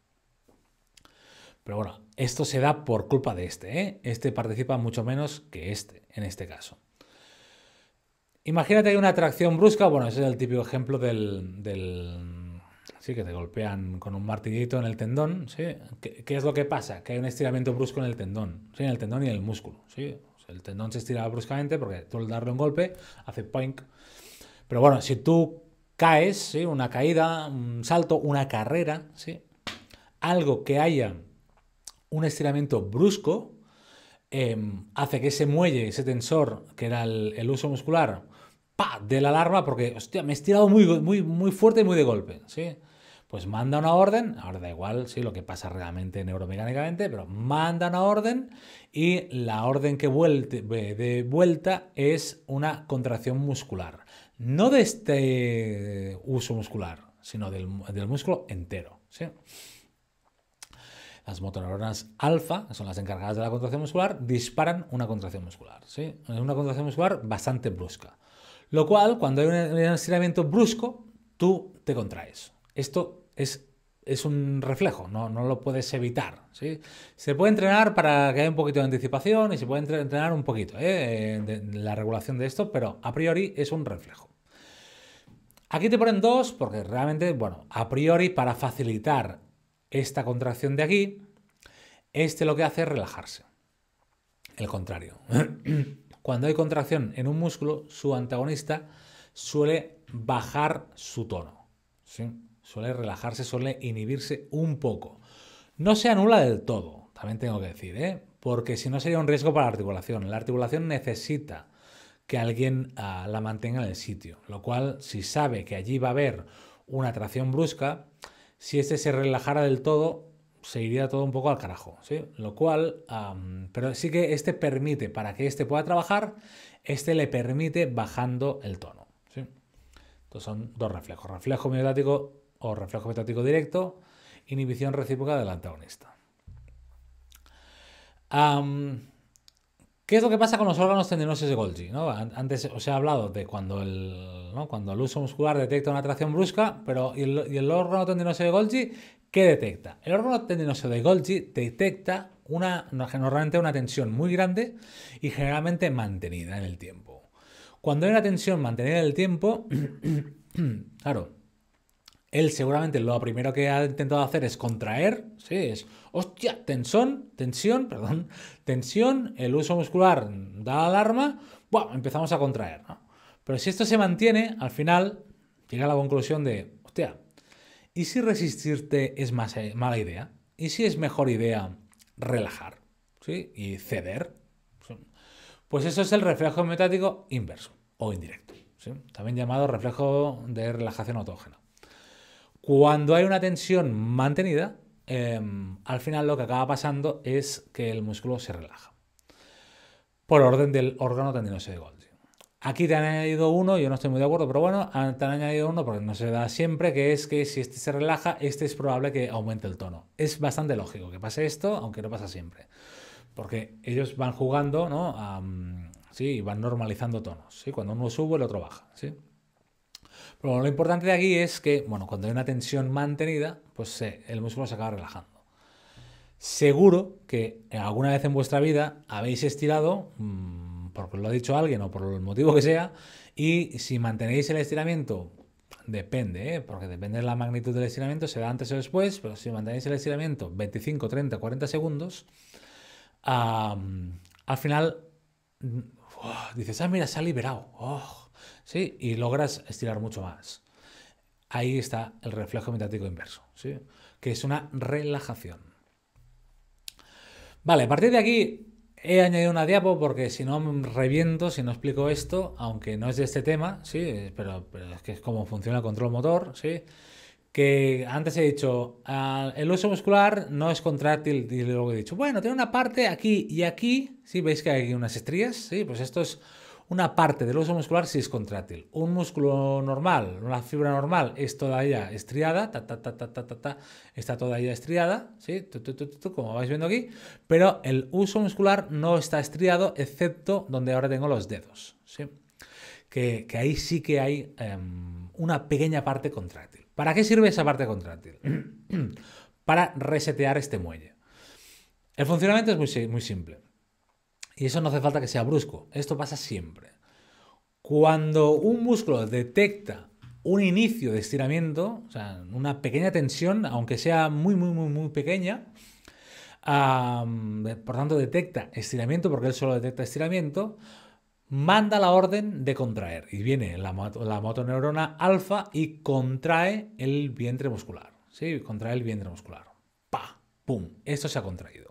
Pero bueno, esto se da por culpa de este, ¿eh? Este participa mucho menos que este, en este caso. Imagínate que hay una atracción brusca, bueno, ese es el típico ejemplo del, del sí, que te golpean con un martillito en el tendón, ¿sí? ¿Qué, es lo que pasa? Que hay un estiramiento brusco en el tendón, ¿sí? En el tendón y en el músculo, ¿sí? el tendón se estira bruscamente porque tú al darle un golpe hace poink. Pero bueno, si tú caes, ¿sí? Una caída, un salto, una carrera, ¿sí? Algo que haya un estiramiento brusco em, hace que ese muelle, ese tensor, que era el, uso muscular, de la alarma porque, hostia, me he estirado muy, muy, muy fuerte y muy de golpe, ¿sí? pues manda una orden, ahora da igual lo que pasa realmente neuromecánicamente, pero manda una orden y la orden que vuelve de vuelta es una contracción muscular. No de este uso muscular, sino del, músculo entero. ¿sí? Las motoneuronas alfa, que son las encargadas de la contracción muscular, disparan una contracción muscular. ¿sí? Una contracción muscular bastante brusca. Lo cual, cuando hay un estiramiento brusco, tú te contraes. Esto es, un reflejo, no, lo puedes evitar. ¿sí? Se puede entrenar para que haya un poquito de anticipación y se puede entrenar un poquito en ¿eh? la regulación de esto, pero a priori es un reflejo. Aquí te ponen dos porque realmente, bueno, a priori para facilitar esta contracción de aquí, este lo que hace es relajarse. El contrario. *clears throat* Cuando hay contracción en un músculo, su antagonista suele bajar su tono. ¿sí? suele relajarse, suele inhibirse un poco. No se anula del todo, también tengo que decir, ¿eh? porque si no sería un riesgo para la articulación. La articulación necesita que alguien ah, la mantenga en el sitio, lo cual si sabe que allí va a haber una tracción brusca, si este se relajara del todo, se iría todo un poco al carajo, ¿sí? Lo cual, pero sí que este permite, para que este pueda trabajar, este le permite bajando el tono, ¿sí? Entonces son dos reflejos, reflejo miotático o reflejo estático directo, inhibición recíproca del antagonista. ¿Qué es lo que pasa con los órganos tendinosos de Golgi? Antes os he hablado de cuando el, cuando el uso muscular detecta una atracción brusca, pero ¿y el, órgano tendinoso de Golgi qué detecta? El órgano tendinoso de Golgi detecta una, normalmente una tensión muy grande y generalmente mantenida en el tiempo. Cuando hay una tensión mantenida en el tiempo, *clears throat* claro, él seguramente lo primero que ha intentado hacer es contraer, sí, es, hostia, tensión, tensión, *laughs* perdón, tensión, el uso muscular da alarma, ¡buah! empezamos a contraer, ¿no? Pero si esto se mantiene, al final llega a la conclusión de, hostia, ¿y si resistirte es más, eh, mala idea? ¿Y si es mejor idea relajar? ¿Sí? Y ceder. Pues eso es el reflejo metático inverso o indirecto, también llamado reflejo de relajación autógena. Cuando hay una tensión mantenida, em, al final lo que acaba pasando es que el músculo se relaja. Por orden del órgano tendinoso de Golgi. Aquí te han añadido uno, yo no estoy muy de acuerdo, pero bueno, ah, te han añadido uno porque no se da siempre, que es que si este se relaja, este es probable que aumente el tono. Es bastante lógico que pase esto, aunque no pasa siempre. Porque ellos van jugando, ¿no? sí, y van normalizando tonos. ¿sí? Cuando uno sube, el otro baja. ¿sí? lo importante de aquí es que, bueno, cuando hay una tensión mantenida, pues el músculo se acaba relajando. Seguro que alguna vez en vuestra vida habéis estirado, mm, porque lo ha dicho alguien o por el motivo que sea, y si mantenéis el estiramiento, depende, ¿eh? porque depende de la magnitud del estiramiento, será antes o después, pero si mantenéis el estiramiento 25, 30, 40 segundos, al final mm, dices, ah, mira, se ha liberado. Oh, y logras estirar mucho más. Ahí está el reflejo metático inverso, que es una relajación. Vale, a partir de aquí he añadido una diapo porque si no me reviento, si no explico esto, aunque no es de este tema, ¿sí? pero, es que es como funciona el control motor, ¿sí? que antes he dicho, ah, el uso muscular no es contráctil y luego he dicho, bueno, tiene una parte aquí y aquí, si veis que hay unas estrías, ¿sí? pues esto es una parte del uso muscular sí es contrátil Un músculo normal, una fibra normal, es todavía estriada, está todavía estriada, como vais viendo aquí, pero el uso muscular no está estriado, excepto donde ahora tengo los dedos, ¿sí? Que, ahí sí que hay em, una pequeña parte contrátil ¿Para qué sirve esa parte contrátil *clears throat* Para resetear este muelle. El funcionamiento es muy, muy simple. Y eso no hace falta que sea brusco. Esto pasa siempre. Cuando un músculo detecta un inicio de estiramiento, o sea, una pequeña tensión, aunque sea muy, muy, muy, muy pequeña, por tanto detecta estiramiento, porque él solo detecta estiramiento, manda la orden de contraer y viene la, la motoneurona alfa y contrae el vientre muscular. ¿sí? Contrae el vientre muscular. ¡Pa! ¡Pum! Esto se ha contraído.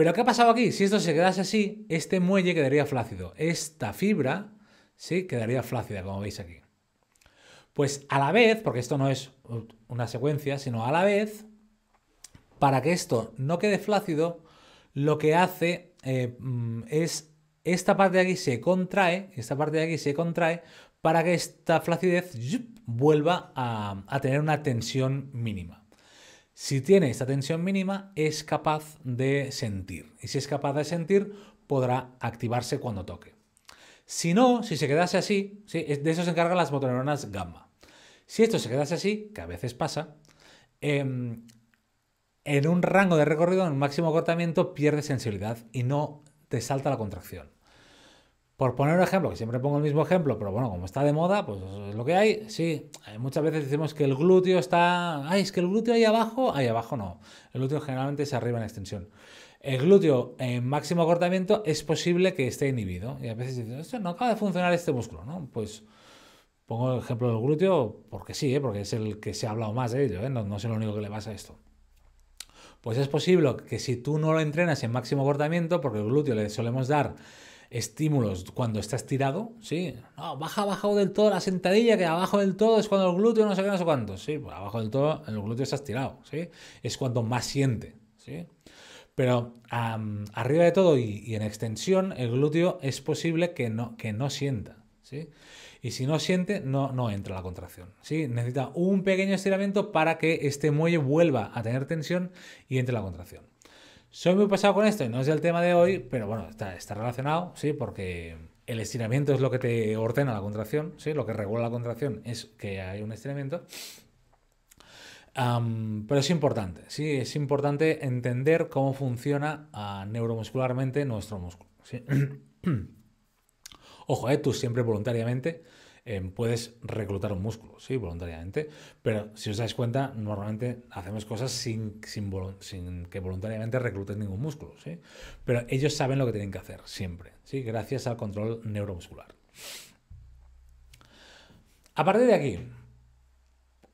Pero ¿qué ha pasado aquí? Si esto se quedase así, este muelle quedaría flácido. Esta fibra, ¿sí? Quedaría flácida, como veis aquí. Pues a la vez, porque esto no es una secuencia, sino a la vez, para que esto no quede flácido, lo que hace eh, mm, es esta parte de aquí se contrae, esta parte de aquí se contrae, para que esta flacidez vuelva a tener una tensión mínima. Si tiene esta tensión mínima, es capaz de sentir. Y si es capaz de sentir, podrá activarse cuando toque. Si no, si se quedase así, de eso se encargan las motoneuronas gamma. Si esto se quedase así, que a veces pasa, em, en un rango de recorrido, en un máximo acortamiento, pierde sensibilidad y no te salta la contracción. Por poner un ejemplo, que siempre pongo el mismo ejemplo, pero bueno, como está de moda, pues es lo que hay. Sí, eh, muchas veces decimos que el glúteo está. Ay, es que el glúteo ahí abajo. Ahí abajo no. El glúteo generalmente se arriba en extensión. El glúteo en máximo acortamiento es posible que esté inhibido. Y a veces dicen, esto no acaba de funcionar este músculo, ¿no? Pues pongo el ejemplo del glúteo porque sí, ¿eh? porque es el que se ha hablado más de ello, ¿eh? no, no es el único que le pasa a esto. Pues es posible que si tú no lo entrenas en máximo acortamiento, porque el glúteo le solemos dar estímulos cuando está estirado, ¿sí? No, baja abajo del todo la sentadilla, que abajo del todo es cuando el glúteo no sé qué, no sé cuánto, ¿sí? Pues abajo del todo el glúteo está estirado, ¿sí? Es cuando más siente, ¿sí? Pero arriba de todo y, en extensión, el glúteo es posible que no, que no sienta, ¿sí? Y si no siente, no, no entra la contracción, ¿sí? Necesita un pequeño estiramiento para que este muelle vuelva a tener tensión y entre la contracción. Soy muy pesado con esto, y no es el tema de hoy, pero bueno, está, relacionado, sí, porque el estiramiento es lo que te ordena la contracción, sí, lo que regula la contracción es que hay un estiramiento. pero es importante, sí, es importante entender cómo funciona ah, neuromuscularmente nuestro músculo. *clears throat* Ojo, ¿eh? tú siempre voluntariamente eh, puedes reclutar un músculo, sí, voluntariamente, pero si os dais cuenta, normalmente hacemos cosas sin, sin, que voluntariamente recluten ningún músculo, pero ellos saben lo que tienen que hacer siempre, sí, gracias al control neuromuscular. A partir de aquí,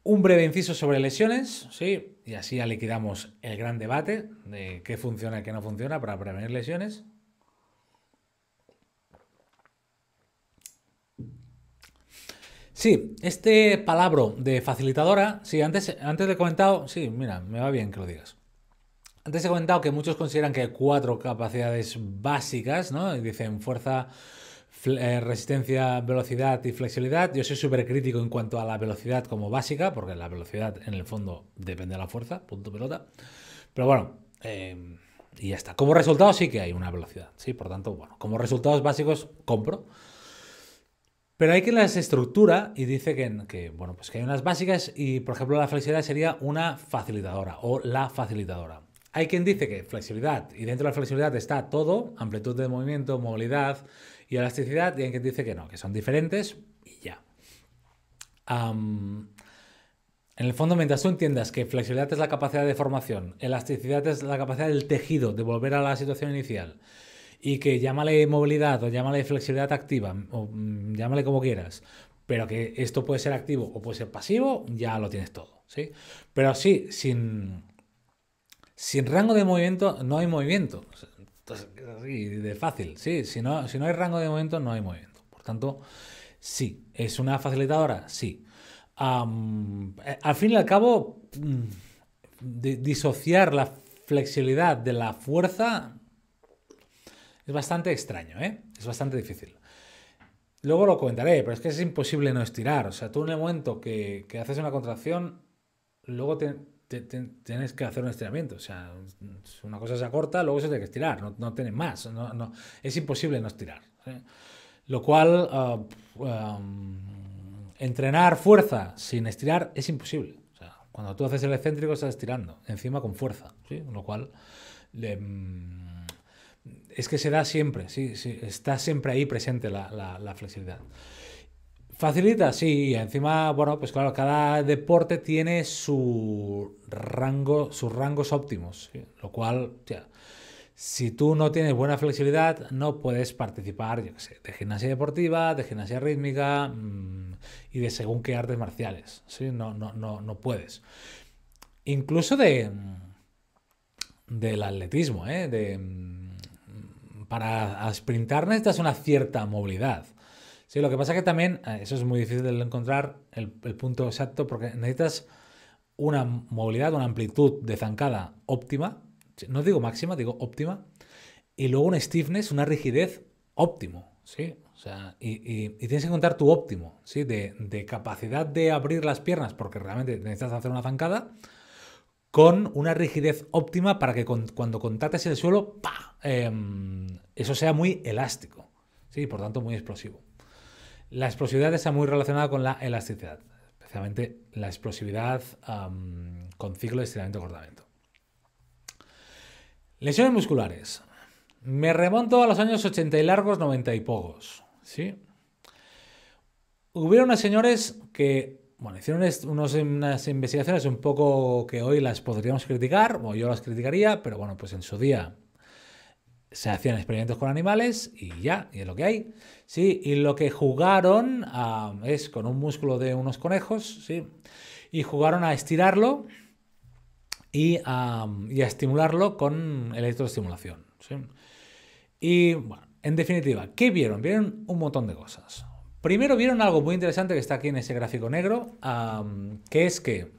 un breve inciso sobre lesiones, sí, y así ya liquidamos el gran debate de qué funciona y qué no funciona para prevenir lesiones. Sí, este palabra de facilitadora, sí, antes, antes he comentado, sí, mira, me va bien que lo digas. Antes he comentado que muchos consideran que hay cuatro capacidades básicas, ¿no? dicen fuerza, eh, resistencia, velocidad y flexibilidad. Yo soy súper crítico en cuanto a la velocidad como básica, porque la velocidad en el fondo depende de la fuerza, punto pelota. Pero bueno, eh, y ya está. Como resultado sí que hay una velocidad, ¿sí? Por tanto, bueno, como resultados básicos compro. Pero hay quien las estructura y dice que, bueno, pues que hay unas básicas y, por ejemplo, la flexibilidad sería una facilitadora o la facilitadora. Hay quien dice que flexibilidad y dentro de la flexibilidad está todo, amplitud de movimiento, movilidad y elasticidad, y hay quien dice que no, que son diferentes y ya. en el fondo, mientras tú entiendas que flexibilidad es la capacidad de formación, elasticidad es la capacidad del tejido de volver a la situación inicial y que llámale movilidad o llámale flexibilidad activa o mm, llámale como quieras, pero que esto puede ser activo o puede ser pasivo, ya lo tienes todo, ¿sí? Pero sí, sin, sin rango de movimiento no hay movimiento. de fácil, sí, si no, si no hay rango de movimiento no hay movimiento. Por tanto, sí, es una facilitadora, sí. Eh, al fin y al cabo, mm, disociar la flexibilidad de la fuerza es bastante extraño, ¿eh? Es bastante difícil. Luego lo comentaré, pero es que es imposible no estirar. O sea, tú en el momento que, que haces una contracción, luego tienes que hacer un estiramiento. O sea, una cosa se acorta, luego se tiene que estirar. No, no tienes más. No, es imposible no estirar. ¿eh? Lo cual, ah, ah, entrenar fuerza sin estirar es imposible. O sea, cuando tú haces el excéntrico estás estirando, encima con fuerza. Lo cual... Mm, es que se da siempre, sí, sí está siempre ahí presente la, flexibilidad. Facilita, sí, y encima, bueno, pues claro, cada deporte tiene su rango, sus rangos óptimos, lo cual, ya, si tú no tienes buena flexibilidad, no puedes participar, yo qué sé, de gimnasia deportiva, de gimnasia rítmica mm, y de según qué artes marciales, ¿sí? No, no, no, no puedes. Incluso de mm, del atletismo, ¿eh? De, mm, para sprintar necesitas una cierta movilidad. Sí, lo que pasa que también, eh, eso es muy difícil de encontrar el, punto exacto, porque necesitas una movilidad, una amplitud de zancada óptima, no digo máxima, digo óptima, y luego un stiffness, una rigidez óptimo, ¿sí? O sea, y, tienes que encontrar tu óptimo, ¿sí? De, de, capacidad de abrir las piernas, porque realmente necesitas hacer una zancada, con una rigidez óptima para que cuando contactes el suelo, em, eso sea muy elástico, ¿sí? por tanto muy explosivo. La explosividad está muy relacionada con la elasticidad, especialmente la explosividad con ciclo de estiramiento-cortamiento. Lesiones musculares. Me remonto a los años 80 y largos, 90 y pocos. ¿sí? Hubieron unos señores que bueno, hicieron unas investigaciones un poco que hoy las podríamos criticar, o yo las criticaría, pero bueno, pues en su día se hacían experimentos con animales y ya, y es lo que hay. Sí, y lo que jugaron ah, es con un músculo de unos conejos, sí, y jugaron a estirarlo y ah, a, estimularlo con electroestimulación. Y bueno, en definitiva, ¿qué vieron? Vieron un montón de cosas. Primero vieron algo muy interesante que está aquí en ese gráfico negro, que es que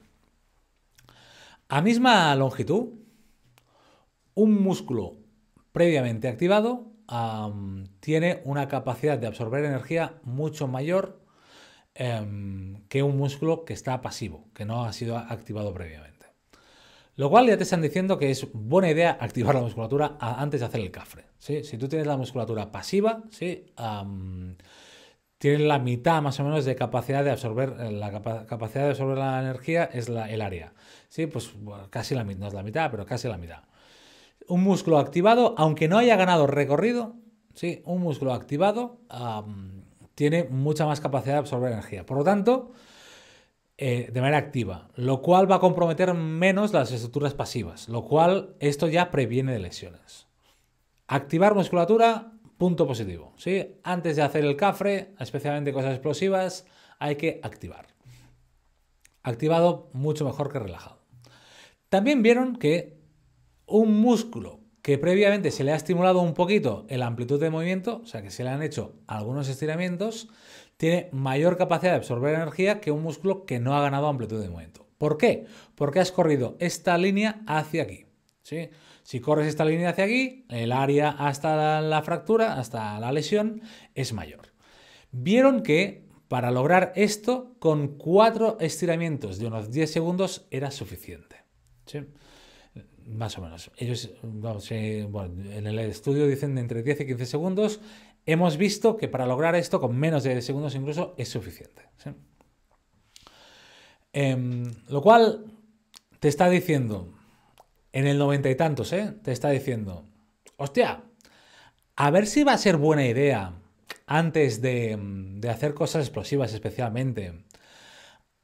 a misma longitud, un músculo previamente activado tiene una capacidad de absorber energía mucho mayor em, que un músculo que está pasivo, que no ha sido activado previamente. Lo cual ya te están diciendo que es buena idea activar la musculatura antes de hacer el cafre. Si tú tienes la musculatura pasiva, ¿sí? tienen la mitad más o menos de capacidad de absorber, eh, la capacidad de absorber la energía es el área. Sí, pues casi la mitad, no es la mitad, pero casi la mitad. Un músculo activado, aunque no haya ganado recorrido, ¿sí? un músculo activado tiene mucha más capacidad de absorber energía. Por lo tanto, eh, de manera activa, lo cual va a comprometer menos las estructuras pasivas, lo cual esto ya previene de lesiones. Activar musculatura punto positivo. ¿sí? Antes de hacer el cafre, especialmente cosas explosivas, hay que activar. Activado mucho mejor que relajado. También vieron que un músculo que previamente se le ha estimulado un poquito la amplitud de movimiento, o sea que se le han hecho algunos estiramientos, tiene mayor capacidad de absorber energía que un músculo que no ha ganado amplitud de movimiento. ¿Por qué? Porque has corrido esta línea hacia aquí. ¿sí? Si corres esta línea hacia aquí, el área hasta la fractura, hasta la lesión, es mayor. Vieron que para lograr esto, con cuatro estiramientos de unos 10 segundos era suficiente. Más o menos. Ellos, en el estudio dicen entre 10 y 15 segundos. Hemos visto que para lograr esto, con menos de 10 segundos incluso, es suficiente. Em, lo cual te está diciendo, en el noventa y tantos, ¿eh? Te está diciendo, hostia, a ver si va a ser buena idea antes mm, de, hacer cosas explosivas especialmente.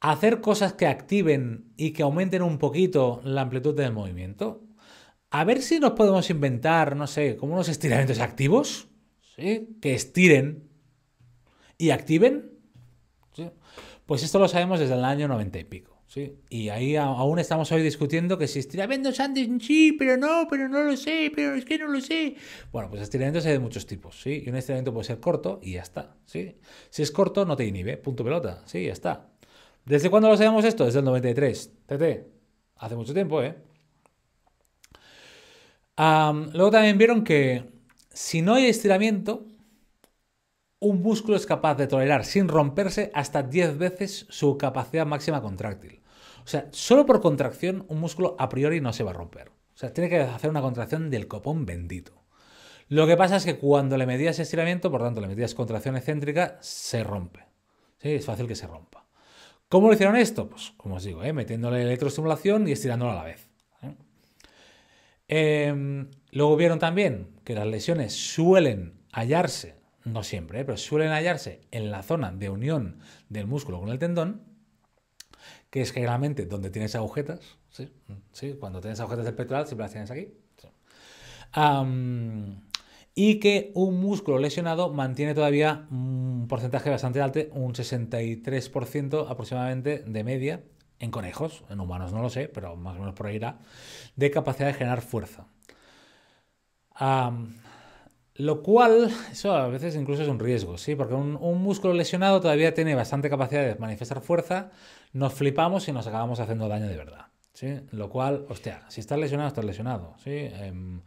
Hacer cosas que activen y que aumenten un poquito la amplitud del movimiento. A ver si nos podemos inventar, no sé, como unos estiramientos activos, ¿sí? Que estiren y activen. Pues esto lo sabemos desde el año noventa y pico. Y ahí aún estamos hoy discutiendo que si estiramiento antes sí, pero no, pero no lo sé, pero es que no lo sé. Bueno, pues estiramiento es de muchos tipos, Y un estiramiento puede ser corto y ya está, ¿sí? Si es corto, no te inhibe, punto pelota, sí, ya está. ¿Desde cuándo lo sabemos esto? Desde el 93. TT. Hace mucho tiempo, ¿eh? luego también vieron que si no hay estiramiento, un músculo es capaz de tolerar sin romperse hasta 10 veces su capacidad máxima contráctil. O sea, solo por contracción un músculo a priori no se va a romper. O sea, tiene que hacer una contracción del copón bendito. Lo que pasa es que cuando le medías estiramiento, por tanto le medías contracción excéntrica, se rompe. ¿Sí? Es fácil que se rompa. ¿Cómo lo hicieron esto? Pues como os digo, ¿eh? metiéndole electroestimulación y estirándolo a la vez. ¿eh? Em, luego vieron también que las lesiones suelen hallarse no siempre, ¿eh? pero suelen hallarse en la zona de unión del músculo con el tendón, que es generalmente donde tienes agujetas, ¿sí? ¿Sí? Cuando tienes agujetas del pectoral siempre las tienes aquí. y que un músculo lesionado mantiene todavía un porcentaje bastante alto, un 63% aproximadamente de media en conejos, en humanos no lo sé, pero más o menos por ahí irá, de capacidad de generar fuerza. Lo cual, eso a veces incluso es un riesgo, ¿sí? Porque un, músculo lesionado todavía tiene bastante capacidad de manifestar fuerza, nos flipamos y nos acabamos haciendo daño de verdad, ¿sí? Lo cual, hostia, si estás lesionado, estás lesionado, ¿sí? Em,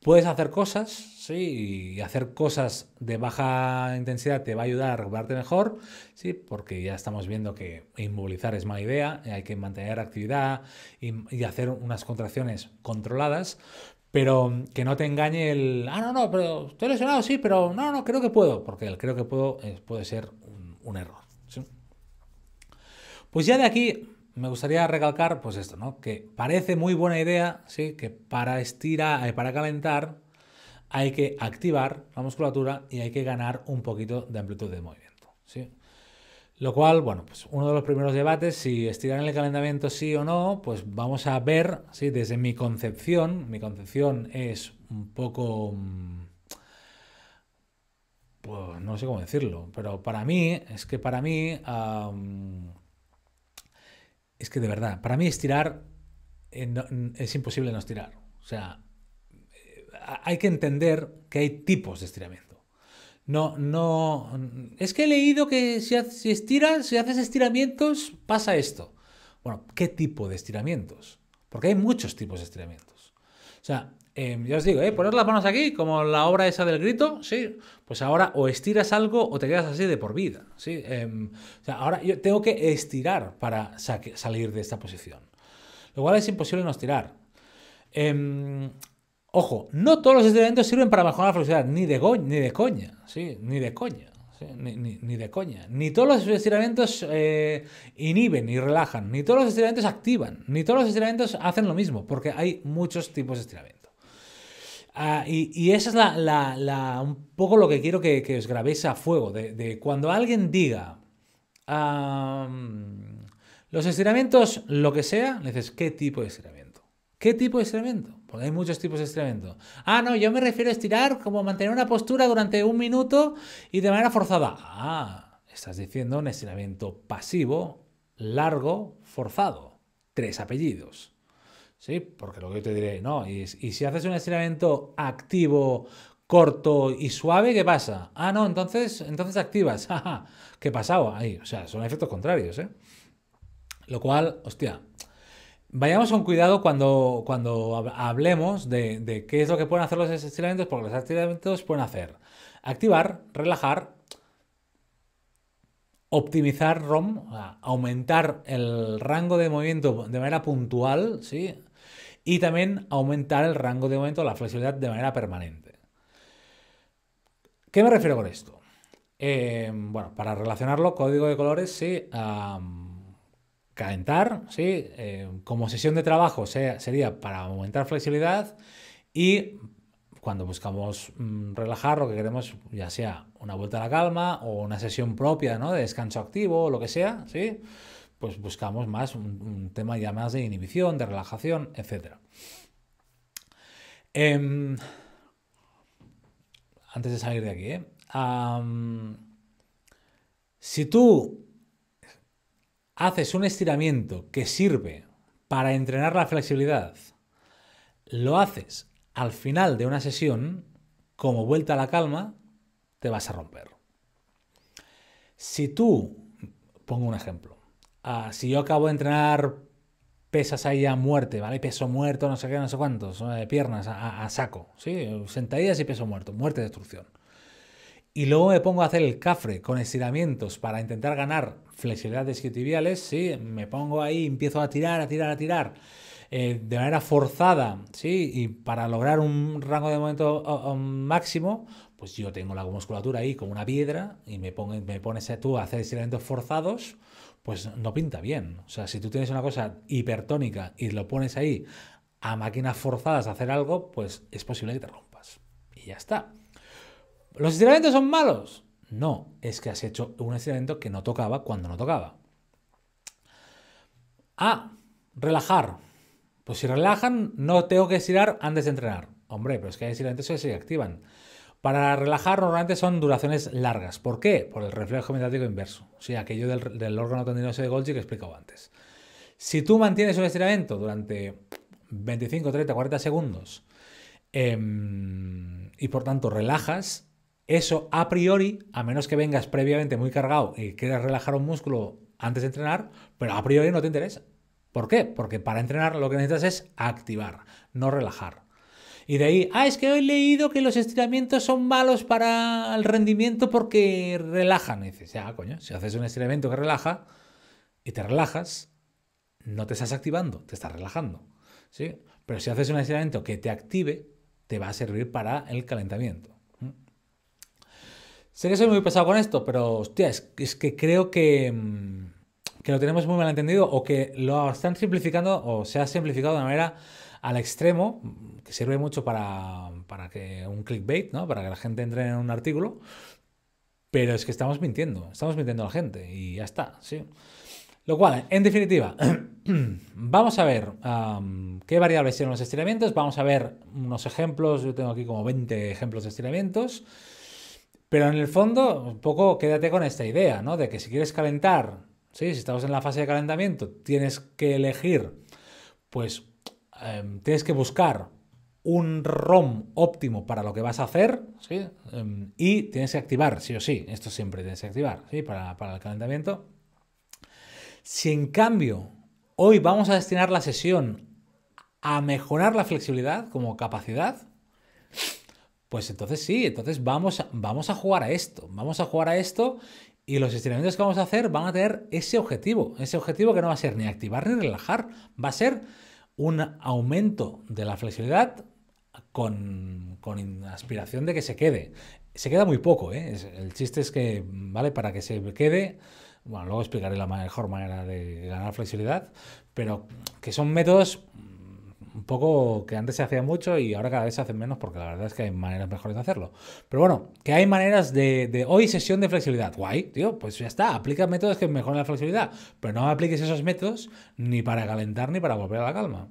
puedes hacer cosas, ¿sí? Y hacer cosas de baja intensidad te va a ayudar a recuperarte mejor, ¿sí? Porque ya estamos viendo que inmovilizar es mala idea, hay que mantener actividad y hacer unas contracciones controladas, pero mm, que no te engañe el, ah, no, no, pero estoy lesionado, sí, pero no, no, creo que puedo, porque el creo que puedo eh, puede ser un, error. Pues ya de aquí me gustaría recalcar, pues esto, ¿no? Que parece muy buena idea, ¿sí? Que para estirar, y eh, para calentar, hay que activar la musculatura y hay que ganar un poquito de amplitud de movimiento, ¿sí? Lo cual, bueno, pues uno de los primeros debates, si estirar en el calentamiento sí o no, pues vamos a ver, ¿sí? desde mi concepción, mi concepción es un poco... Mm, pues no sé cómo decirlo, pero para mí, es que para mí... es que de verdad, para mí estirar eh, es imposible no estirar. O sea, eh, hay que entender que hay tipos de estiramiento. No, no. Es que he leído que si, estiras, si haces estiramientos, pasa esto. Bueno, ¿qué tipo de estiramientos? Porque hay muchos tipos de estiramientos. O sea, yo em, ya os digo, ¿eh? poner las manos aquí, como la obra esa del grito, sí. Pues ahora o estiras algo o te quedas así de por vida, ¿sí? Em, o sea, ahora yo tengo que estirar para salir de esta posición. Lo cual es imposible no estirar. Em, Ojo, no todos los estiramientos sirven para mejorar la flexibilidad, ni de, ni de coña, ni de coña. ni, de coña. Ni todos los estiramientos eh, inhiben y relajan, ni todos los estiramientos activan, ni todos los estiramientos hacen lo mismo, porque hay muchos tipos de estiramiento. Ah, y, esa es la, un poco lo que quiero que, os grabéis a fuego, de, cuando alguien diga los estiramientos, lo que sea, le dices, ¿qué tipo de estiramiento? ¿Qué tipo de estiramiento? hay muchos tipos de estiramiento. Ah, no, yo me refiero a estirar como mantener una postura durante un minuto y de manera forzada. Ah, estás diciendo un estiramiento pasivo, largo, forzado. Tres apellidos. Sí, porque lo que yo te diré, no, y, si haces un estiramiento activo, corto y suave, ¿qué pasa? Ah, no, entonces, entonces activas. *laughs* ¿Qué pasaba? Ahí, o sea, son efectos contrarios, ¿eh? Lo cual, hostia, Vayamos con cuidado cuando, cuando hablemos de, qué es lo que pueden hacer los estiramientos, porque los estilamientos pueden hacer activar, relajar, optimizar ROM, aumentar el rango de movimiento de manera puntual, ¿sí? Y también aumentar el rango de movimiento, la flexibilidad de manera permanente. ¿Qué me refiero con esto? Eh, bueno, para relacionarlo, código de colores, sí calentar, ¿sí? Eh, como sesión de trabajo sería para aumentar flexibilidad y cuando buscamos mm, relajar lo que queremos, ya sea una vuelta a la calma o una sesión propia ¿no? de descanso activo o lo que sea, ¿sí? pues buscamos más un, tema ya más de inhibición, de relajación, etc. Em, antes de salir de aquí, ¿eh? si tú haces un estiramiento que sirve para entrenar la flexibilidad, lo haces al final de una sesión, como vuelta a la calma, te vas a romper. Si tú, pongo un ejemplo, ah, si yo acabo de entrenar pesas ahí a muerte, ¿vale? Peso muerto, no sé qué, no sé cuántos, eh, piernas a, a, saco, ¿sí? Sentadillas y peso muerto, muerte, destrucción y luego me pongo a hacer el cafre con estiramientos para intentar ganar flexibilidad de sí, me pongo ahí, empiezo a tirar, a tirar, a tirar. Eh, de manera forzada, ¿sí? Y para lograr un rango de momento máximo, pues yo tengo la musculatura ahí como una piedra y me, me pones tú a hacer estiramientos forzados, pues no pinta bien. O sea, si tú tienes una cosa hipertónica y lo pones ahí a máquinas forzadas a hacer algo, pues es posible que te rompas. Y ya está. ¿Los estiramientos son malos? No, es que has hecho un estiramiento que no tocaba cuando no tocaba. A ah, relajar. Pues si relajan, no tengo que estirar antes de entrenar. Hombre, pero es que hay estiramientos que se activan. Para relajar normalmente son duraciones largas. ¿Por qué? Por el reflejo mediático inverso. O sea, aquello del, órgano tendinoso de Golgi que he explicado antes. Si tú mantienes un estiramiento durante 25, 30, 40 segundos em, y por tanto relajas, eso a priori, a menos que vengas previamente muy cargado y quieras relajar un músculo antes de entrenar, pero a priori no te interesa. ¿Por qué? Porque para entrenar lo que necesitas es activar, no relajar. Y de ahí, ah, es que hoy he leído que los estiramientos son malos para el rendimiento porque relajan. Y dices, ya, coño, si haces un estiramiento que relaja y te relajas, no te estás activando, te estás relajando. ¿sí? Pero si haces un estiramiento que te active, te va a servir para el calentamiento. Sé que soy muy pesado con esto, pero hostia, es, que creo que, mm, que, lo tenemos muy mal entendido o que lo están simplificando o se ha simplificado de manera al extremo, mm, que sirve mucho para, para que un clickbait, ¿no? para que la gente entre en un artículo, pero es que estamos mintiendo, estamos mintiendo a la gente y ya está, ¿sí? Lo cual, en definitiva, *clears throat* vamos a ver qué variables tienen los estiramientos, vamos a ver unos ejemplos, yo tengo aquí como 20 ejemplos de estiramientos. Pero en el fondo, un poco quédate con esta idea, ¿no? De que si quieres calentar, ¿sí? si estamos en la fase de calentamiento, tienes que elegir, pues em, tienes que buscar un ROM óptimo para lo que vas a hacer ¿sí? Em, y tienes que activar, sí o sí, esto siempre tienes que activar ¿sí? para, para el calentamiento. Si en cambio hoy vamos a destinar la sesión a mejorar la flexibilidad como capacidad, pues entonces sí, entonces vamos, vamos a jugar a esto, vamos a jugar a esto y los estiramientos que vamos a hacer van a tener ese objetivo, ese objetivo que no va a ser ni activar ni relajar, va a ser un aumento de la flexibilidad con, con aspiración de que se quede. Se queda muy poco, ¿eh? el chiste es que, ¿vale? Para que se quede, bueno, luego explicaré la mejor manera de ganar flexibilidad, pero que son métodos un poco que antes se hacía mucho y ahora cada vez se hacen menos porque la verdad es que hay maneras mejores de hacerlo. Pero bueno, que hay maneras de, hoy sesión de flexibilidad. Guay, tío, pues ya está. Aplica métodos que mejoren la flexibilidad. Pero no apliques esos métodos ni para calentar ni para volver a la calma.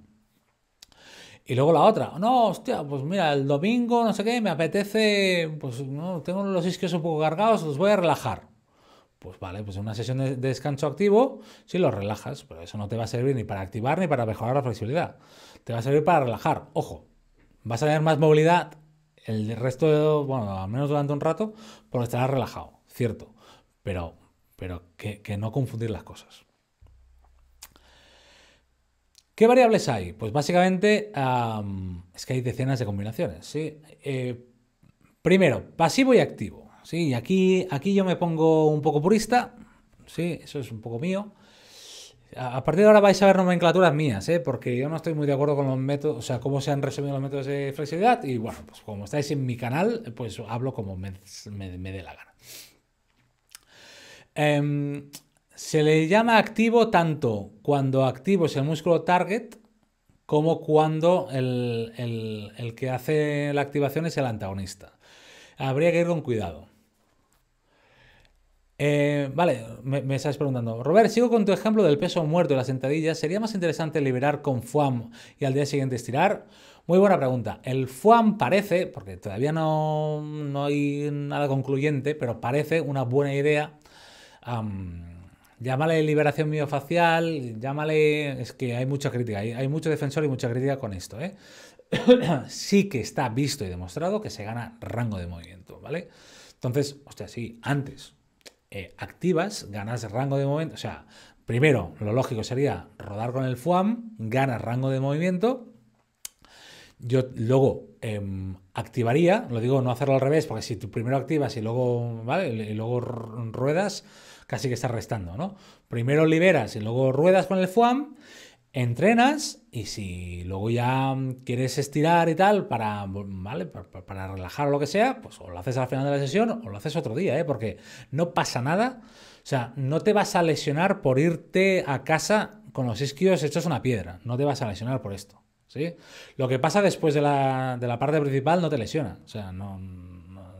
Y luego la otra, no, hostia, pues mira, el domingo, no sé qué, me apetece, pues no, tengo los isquios un poco cargados, los voy a relajar. Pues vale, pues una sesión de descanso activo, si sí lo relajas, pero eso no te va a servir ni para activar ni para mejorar la flexibilidad. Te va a servir para relajar. Ojo, vas a tener más movilidad el resto, de, bueno, al menos durante un rato, porque estarás relajado, cierto. Pero, pero que, no confundir las cosas. ¿Qué variables hay? Pues básicamente es que hay decenas de combinaciones. ¿sí? Eh, primero, pasivo y activo. Sí, aquí, aquí yo me pongo un poco purista. Sí, eso es un poco mío. A partir de ahora vais a ver nomenclaturas mías, ¿eh? porque yo no estoy muy de acuerdo con los métodos, o sea, cómo se han resumido los métodos de flexibilidad. Y bueno, pues como estáis en mi canal, pues hablo como me, dé la gana. Em, se le llama activo tanto cuando activo es el músculo target como cuando el que hace la activación es el antagonista. Habría que ir con cuidado. Eh, vale, me, estás preguntando. Robert, sigo con tu ejemplo del peso muerto y la sentadilla. ¿Sería más interesante liberar con FUAM y al día siguiente estirar? Muy buena pregunta. El FUAM parece, porque todavía no, hay nada concluyente, pero parece una buena idea. llámale liberación miofacial, llámale... Es que hay mucha crítica, hay, hay mucho defensor y mucha crítica con esto. ¿eh? *coughs* sí que está visto y demostrado que se gana rango de movimiento, ¿vale? Entonces, hostia, sí, antes eh, activas, ganas rango de movimiento. O sea, primero, lo lógico sería rodar con el FUAM, ganas rango de movimiento. Yo luego em, activaría, lo digo, no hacerlo al revés, porque si tú primero activas y luego, ¿vale? y luego ruedas, casi que estás restando, ¿no? Primero liberas y luego ruedas con el FUAM entrenas y si luego ya quieres estirar y tal para, ¿vale? para, relajar o lo que sea, pues o lo haces al final de la sesión o lo haces otro día, ¿eh? porque no pasa nada. O sea, no te vas a lesionar por irte a casa con los isquios hechos una piedra. No te vas a lesionar por esto. ¿sí? Lo que pasa después de la, de la parte principal no te lesiona. O sea, no,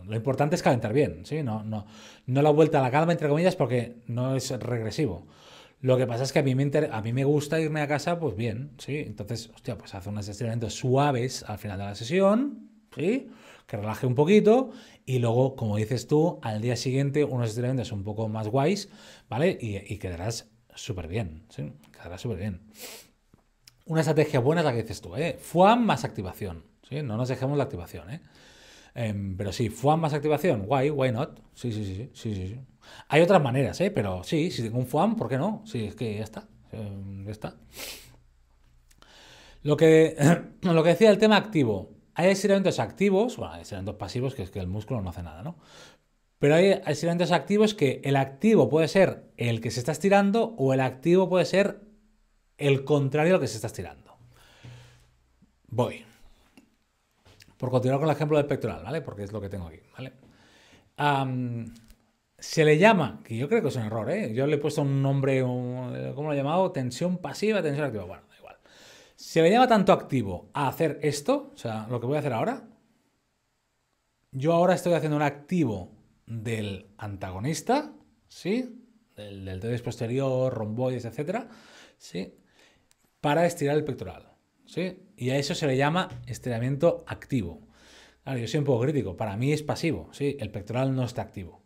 lo importante es calentar bien. ¿sí? No, no, no la vuelta a la calma, entre comillas, porque no es regresivo. Lo que pasa es que a mí me, a mí me gusta irme a casa, pues bien, ¿sí? Entonces, hostia, pues hace unos estiramientos suaves al final de la sesión, ¿sí? Que relaje un poquito y luego, como dices tú, al día siguiente unos estiramientos un poco más guays, ¿vale? Y, quedarás súper bien, ¿sí? Quedarás súper bien. Una estrategia buena es la que dices tú, ¿eh? FUAM más activación, ¿sí? No nos dejemos la activación, ¿eh? eh pero sí, FUAM más activación, guay, why not? Sí, sí, sí, sí, sí, sí. Hay otras maneras, ¿eh? pero sí, si tengo un FUAM, ¿por qué no? Sí, es que ya está. Em, está. Lo que, *clears throat* lo que decía el tema activo. Hay estiramientos activos, bueno, hay estiramientos pasivos, que es que el músculo no hace nada, ¿no? Pero hay estiramientos activos que el activo puede ser el que se está estirando o el activo puede ser el contrario al que se está estirando. Voy. Por continuar con el ejemplo del pectoral, ¿vale? Porque es lo que tengo aquí, ¿vale? Se le llama, que yo creo que es un error, ¿eh? yo le he puesto un nombre, ¿cómo lo he llamado? Tensión pasiva, tensión activa. Bueno, da igual. Se le llama tanto activo a hacer esto, o sea, lo que voy a hacer ahora. Yo ahora estoy haciendo un activo del antagonista, ¿sí? Del, del posterior, romboides, etc. ¿Sí? Para estirar el pectoral, ¿sí? Y a eso se le llama estiramiento activo. Claro, yo soy un poco crítico, para mí es pasivo, ¿sí? El pectoral no está activo.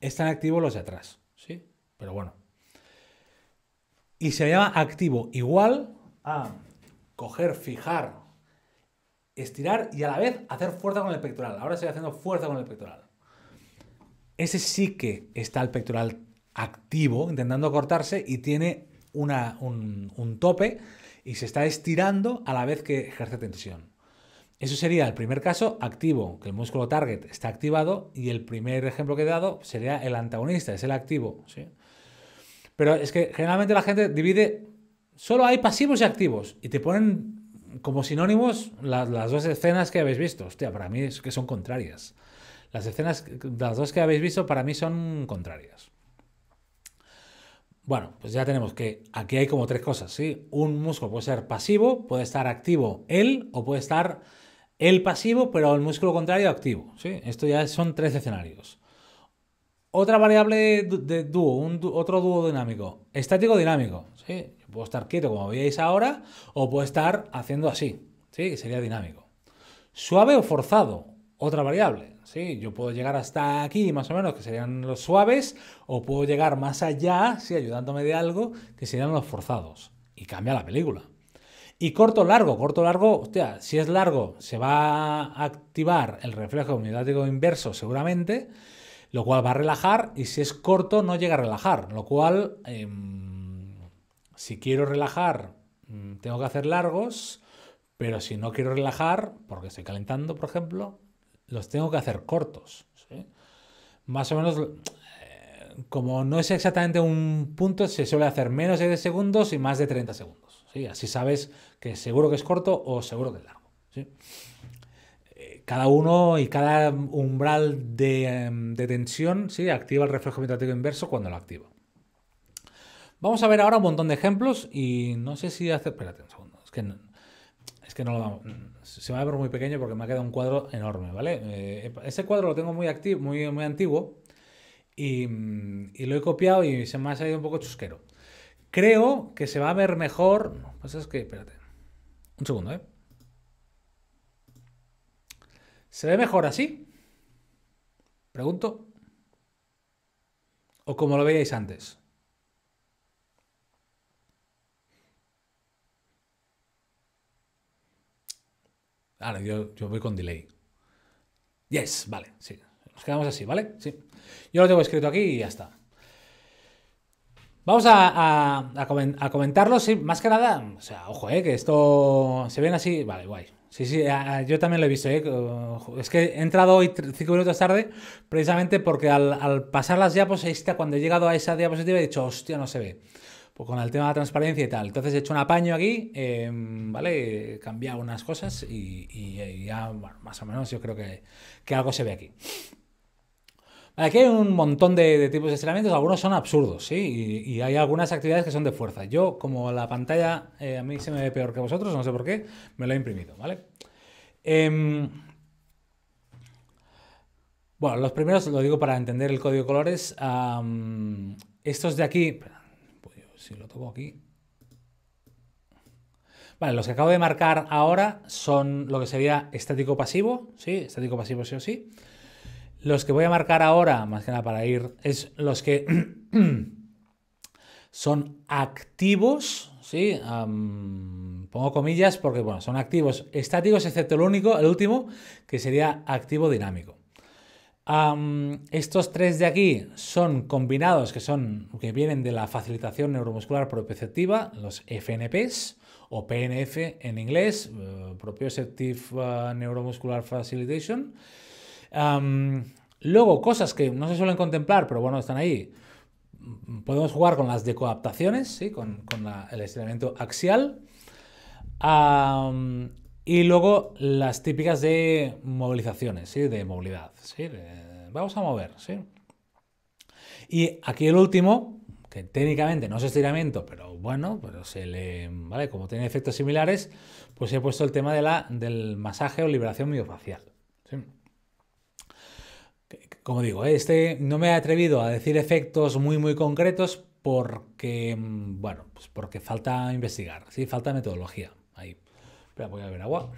Están activos los de atrás, ¿sí? Pero bueno. Y se llama activo igual a coger, fijar, estirar y a la vez hacer fuerza con el pectoral. Ahora estoy haciendo fuerza con el pectoral. Ese sí que está el pectoral activo, intentando cortarse y tiene un tope y se está estirando a la vez que ejerce tensión. Eso sería el primer caso activo, que el músculo target está activado y el primer ejemplo que he dado sería el antagonista, es el activo. Pero es que generalmente la gente divide, solo hay pasivos y activos y te ponen como sinónimos las, las dos escenas que habéis visto. Hostia, para mí es que son contrarias. Las escenas, las dos que habéis visto, para mí son contrarias. Bueno, pues ya tenemos que aquí hay como tres cosas, ¿sí? Un músculo puede ser pasivo, puede estar activo él o puede estar el pasivo, pero el músculo contrario activo. Esto ya son tres escenarios. Otra variable de dúo, un otro dúo dinámico, estático dinámico. ¿sí? Puedo estar quieto como veis ahora o puedo estar haciendo así, ¿sí? que sería dinámico. Suave o forzado, otra variable. ¿sí? Yo puedo llegar hasta aquí más o menos, que serían los suaves, o puedo llegar más allá, ¿sí? ayudándome de algo, que serían los forzados. Y cambia la película. Y corto largo, corto largo, hostia, si es largo se va a activar el reflejo homeostático inverso seguramente, lo cual va a relajar y si es corto no llega a relajar, lo cual em, si quiero relajar mm, tengo que hacer largos, pero si no quiero relajar, porque estoy calentando por ejemplo, los tengo que hacer cortos. Más o menos como no es exactamente un punto, se suele hacer menos de 10 segundos y más de 30 segundos. ¿sí? Así sabes que seguro que es corto o seguro que es largo. Eh, cada uno y cada umbral em, de, tensión ¿sí? activa el reflejo vibratorio inverso cuando lo activa. Vamos a ver ahora un montón de ejemplos y no sé si hace... Espérate un segundo, es que no, es que no lo Se va a ver muy pequeño porque me ha quedado un cuadro enorme, ¿vale? Eh, ese cuadro lo tengo muy, activo, muy, muy antiguo y, lo he copiado y se me ha salido un poco chusquero. Creo que se va a ver mejor. Pues es que, espérate. Un segundo, ¿eh? ¿Se ve mejor así? Pregunto. ¿O como lo veíais antes? Ahora yo, yo voy con delay. Yes, vale, sí. Nos quedamos así, ¿vale? Sí. Yo lo tengo escrito aquí y ya está. Vamos a, comentarlo, más que nada, sea, ojo, eh, que esto se ven así, vale, guay. Sí, sí, yo también lo he visto, eh, es que he entrado hoy cinco minutos tarde precisamente porque al, pasar las diapositivas, cuando he llegado a esa diapositiva he dicho, hostia, no se ve pues con el tema de la transparencia y tal. Entonces he hecho un apaño aquí, em, ¿vale? He cambiado unas cosas y, ya, bueno, más o menos yo creo que algo se ve aquí. Aquí hay un montón de, tipos de estiramientos, algunos son absurdos, ¿sí? Y, hay algunas actividades que son de fuerza. Yo, como la pantalla eh, a mí se me ve peor que vosotros, no sé por qué, me lo he imprimido, ¿vale? Em, bueno, los primeros, lo digo para entender el código de colores, estos de aquí, pues si lo toco aquí, Vale, los que acabo de marcar ahora son lo que sería estático pasivo, ¿sí? Estático pasivo sí o sí. Los que voy a marcar ahora, más que nada para ir, es los que *clears throat* son activos, pongo comillas porque, bueno, son activos estáticos, excepto el único, el último, que sería activo dinámico. estos tres de aquí son combinados, que, son, que vienen de la facilitación neuromuscular propioceptiva, los FNPs, o PNF en inglés, eh, proprioceptive eh, Neuromuscular Facilitation, luego, cosas que no se suelen contemplar, pero bueno, están ahí. Podemos jugar con las decoadaptaciones, ¿sí? con, el estiramiento axial. y luego las típicas de movilizaciones, ¿sí? de movilidad. ¿sí? vamos a mover. Y aquí el último, que técnicamente no es estiramiento, pero bueno, pero se le, ¿vale? como tiene efectos similares, pues he puesto el tema de la, del masaje o liberación miofacial. ¿sí? como digo, este no me he atrevido a decir efectos muy muy concretos porque, mm, bueno, pues porque falta investigar, sí, falta metodología. Ahí. voy a agua.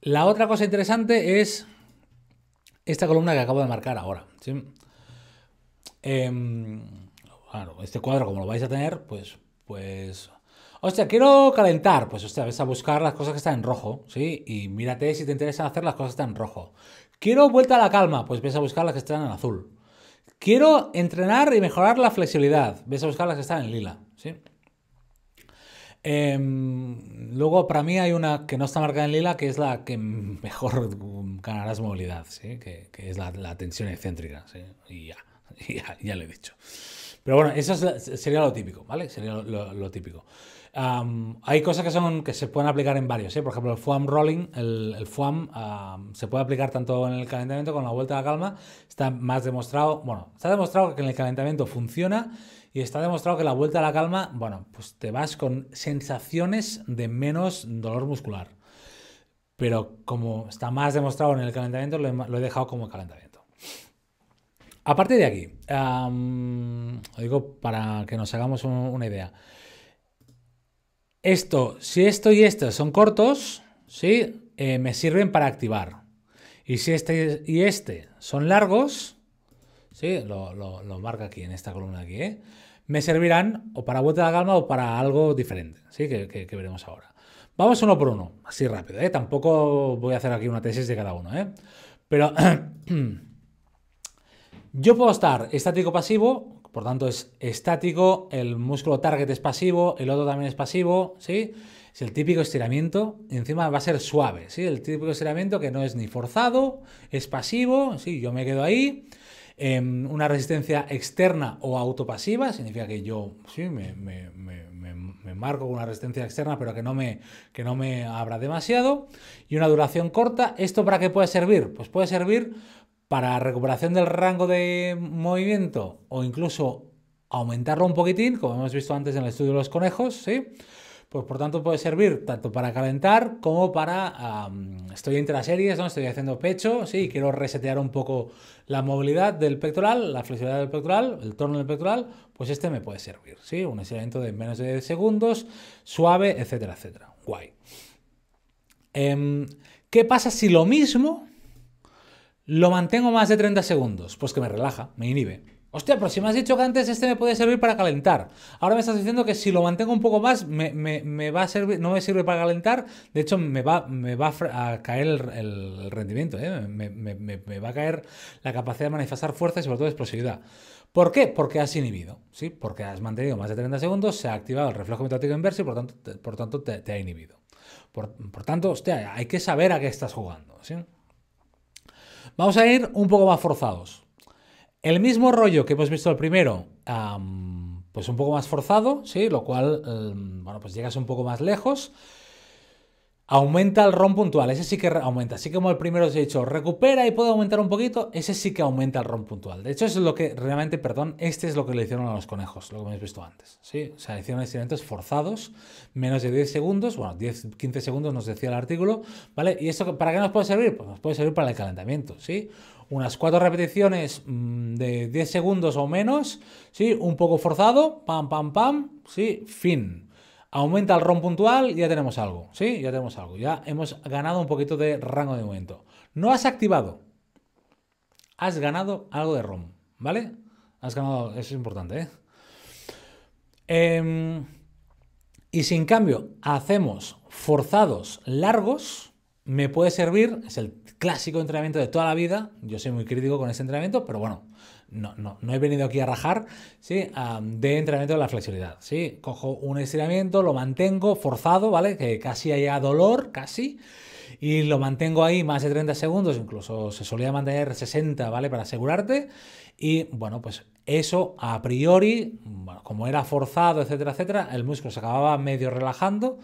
La otra cosa interesante es esta columna que acabo de marcar ahora. ¿sí? Em, este cuadro, como lo vais a tener, pues, pues o sea, quiero calentar. Pues, o ves a buscar las cosas que están en rojo, ¿sí? Y mírate si te interesa hacer las cosas que están en rojo. Quiero vuelta a la calma. Pues ves a buscar las que están en azul. Quiero entrenar y mejorar la flexibilidad. Ves a buscar las que están en lila, ¿sí? Em, luego, para mí hay una que no está marcada en lila, que es la que *laughs* mejor ganarás movilidad, ¿sí? que, es la, tensión excéntrica. ¿sí? Y *laughs* ya, ya, lo he dicho. Pero bueno, eso sería lo típico, ¿vale? Sería lo típico hay cosas que, son, que se pueden aplicar en varios. ¿eh? Por ejemplo, el foam rolling, el, el foam se puede aplicar tanto en el calentamiento como en la vuelta a la calma. Está más demostrado, bueno, está demostrado que en el calentamiento funciona y está demostrado que la vuelta a la calma, bueno, pues te vas con sensaciones de menos dolor muscular. Pero como está más demostrado en el calentamiento, lo he, dejado como calentamiento. Aparte de aquí, digo para que nos hagamos una idea esto, si esto y esto son cortos, ¿sí? Eh, me sirven para activar. Y si este y este son largos, ¿sí? Lo, marca aquí en esta columna aquí, ¿eh? Me servirán o para vuelta de la calma o para algo diferente, ¿sí? Que, veremos ahora. Vamos uno por uno, así rápido, ¿eh? Tampoco voy a hacer aquí una tesis de cada uno, ¿eh? Pero *clears throat* yo puedo estar estático pasivo por tanto, es estático, el músculo target es pasivo, el otro también es pasivo, ¿sí? Es el típico estiramiento, encima va a ser suave, ¿sí? El típico estiramiento que no es ni forzado, es pasivo, ¿sí? Yo me quedo ahí. Em, una resistencia externa o autopasiva, significa que yo, sí, me, marco con una resistencia externa, pero que no, me, que no me abra demasiado. Y una duración corta. ¿Esto para qué puede servir? Pues puede servir para recuperación del rango de movimiento o incluso aumentarlo un poquitín, como hemos visto antes en el estudio de los conejos, ¿sí? Pues por tanto puede servir tanto para calentar como para... estoy entre las series, ¿no? Estoy haciendo pecho, sí, quiero resetear un poco la movilidad del pectoral, la flexibilidad del pectoral, el torno del pectoral, pues este me puede servir, ¿sí? Un estiramiento de menos de 10 segundos, suave, etcétera, etcétera. Guay. Em, ¿Qué pasa si lo mismo lo mantengo más de 30 segundos, pues que me relaja, me inhibe. Hostia, pero si me has dicho que antes este me puede servir para calentar. Ahora me estás diciendo que si lo mantengo un poco más, me, va a servir, no me sirve para calentar. De hecho, me va, me va a caer el, rendimiento, ¿eh? me, va a caer la capacidad de manifestar fuerza y sobre todo explosividad. ¿Por qué? Porque has inhibido, ¿sí? Porque has mantenido más de 30 segundos, se ha activado el reflejo metático inverso y por tanto, te, ha inhibido. Por, tanto, hostia, hay que saber a qué estás jugando, ¿sí? Vamos a ir un poco más forzados. El mismo rollo que hemos visto el primero, pues un poco más forzado, ¿sí? Lo cual, em, bueno, pues llegas un poco más lejos aumenta el ron puntual, ese sí que aumenta. Así como el primero os he dicho, recupera y puede aumentar un poquito, ese sí que aumenta el ron puntual. De hecho, eso es lo que realmente, perdón, este es lo que le hicieron a los conejos, lo que habéis visto antes. ¿sí? O sea, hicieron experimentos forzados, menos de 10 segundos, bueno, 10, 15 segundos nos decía el artículo, ¿vale? ¿Y eso para qué nos puede servir? Pues nos puede servir para el calentamiento, ¿sí? Unas cuatro repeticiones mm, de 10 segundos o menos, ¿sí? Un poco forzado, pam, pam, pam, ¿sí? Fin. Aumenta el ROM puntual, ya tenemos algo, ¿sí? Ya tenemos algo, ya hemos ganado un poquito de rango de momento. No has activado, has ganado algo de ROM, ¿vale? Has ganado, eso es importante, ¿eh? em, y si en cambio hacemos forzados largos, me puede servir, es el clásico entrenamiento de toda la vida, yo soy muy crítico con ese entrenamiento, pero bueno, no, no, no he venido aquí a rajar, ¿sí? Ah, de entrenamiento de la flexibilidad, ¿sí? Cojo un estiramiento, lo mantengo forzado, ¿vale? Que casi haya dolor, casi y lo mantengo ahí más de 30 segundos, incluso se solía mantener 60, ¿vale? Para asegurarte. Y bueno, pues eso a priori, como era forzado, etcétera, etcétera, el músculo se acababa medio relajando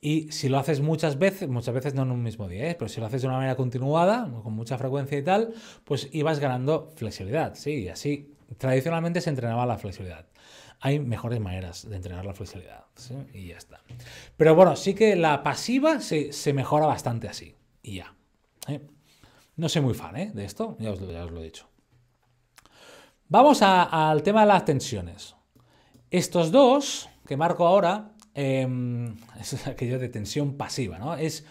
y si lo haces muchas veces, muchas veces no en un mismo día, ¿eh? pero si lo haces de una manera continuada, con mucha frecuencia y tal, pues ibas ganando flexibilidad, sí, y así tradicionalmente se entrenaba la flexibilidad. Hay mejores maneras de entrenar la flexibilidad. Y ya está. Pero bueno, sí que la pasiva se, mejora bastante así. Y ya. ¿eh? No soy muy fan ¿eh? de esto, ya os, lo he dicho. Vamos al tema de las tensiones. Estos dos que marco ahora em, *laughs* es aquello de tensión pasiva, ¿no? Es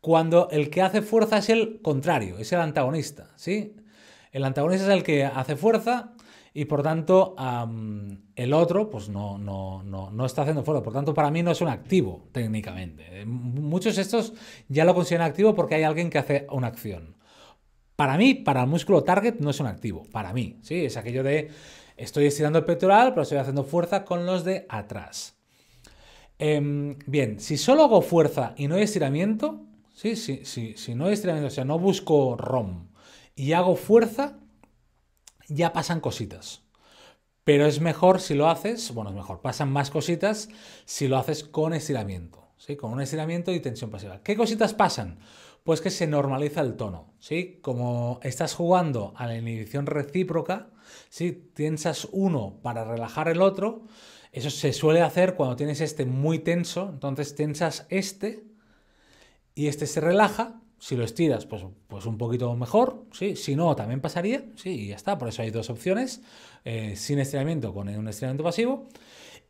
cuando el que hace fuerza es el contrario, es el antagonista, ¿sí? El antagonista es el que hace fuerza y por tanto el otro pues no, no, no, no está haciendo fuerza. Por tanto, para mí no es un activo técnicamente. Eh, muchos de estos ya lo consideran activo porque hay alguien que hace una acción. Para mí, para el músculo target no es un activo, para mí, ¿sí? Es aquello de estoy estirando el pectoral, pero estoy haciendo fuerza con los de atrás. Em, bien, si solo hago fuerza y no hay estiramiento, ¿sí? sí si no hay estiramiento, o sea, no busco ROM y hago fuerza, ya pasan cositas. Pero es mejor si lo haces, bueno, es mejor, pasan más cositas si lo haces con estiramiento, ¿sí? Con un estiramiento y tensión pasiva. ¿Qué cositas pasan? Pues que se normaliza el tono, ¿sí? Como estás jugando a la inhibición recíproca, si ¿sí? Tensas uno para relajar el otro, eso se suele hacer cuando tienes este muy tenso, entonces tensas este y este se relaja si lo estiras, pues, pues un poquito mejor, ¿sí? Si no, también pasaría, ¿sí? Y ya está. Por eso hay dos opciones, eh, sin estiramiento, con un estiramiento pasivo.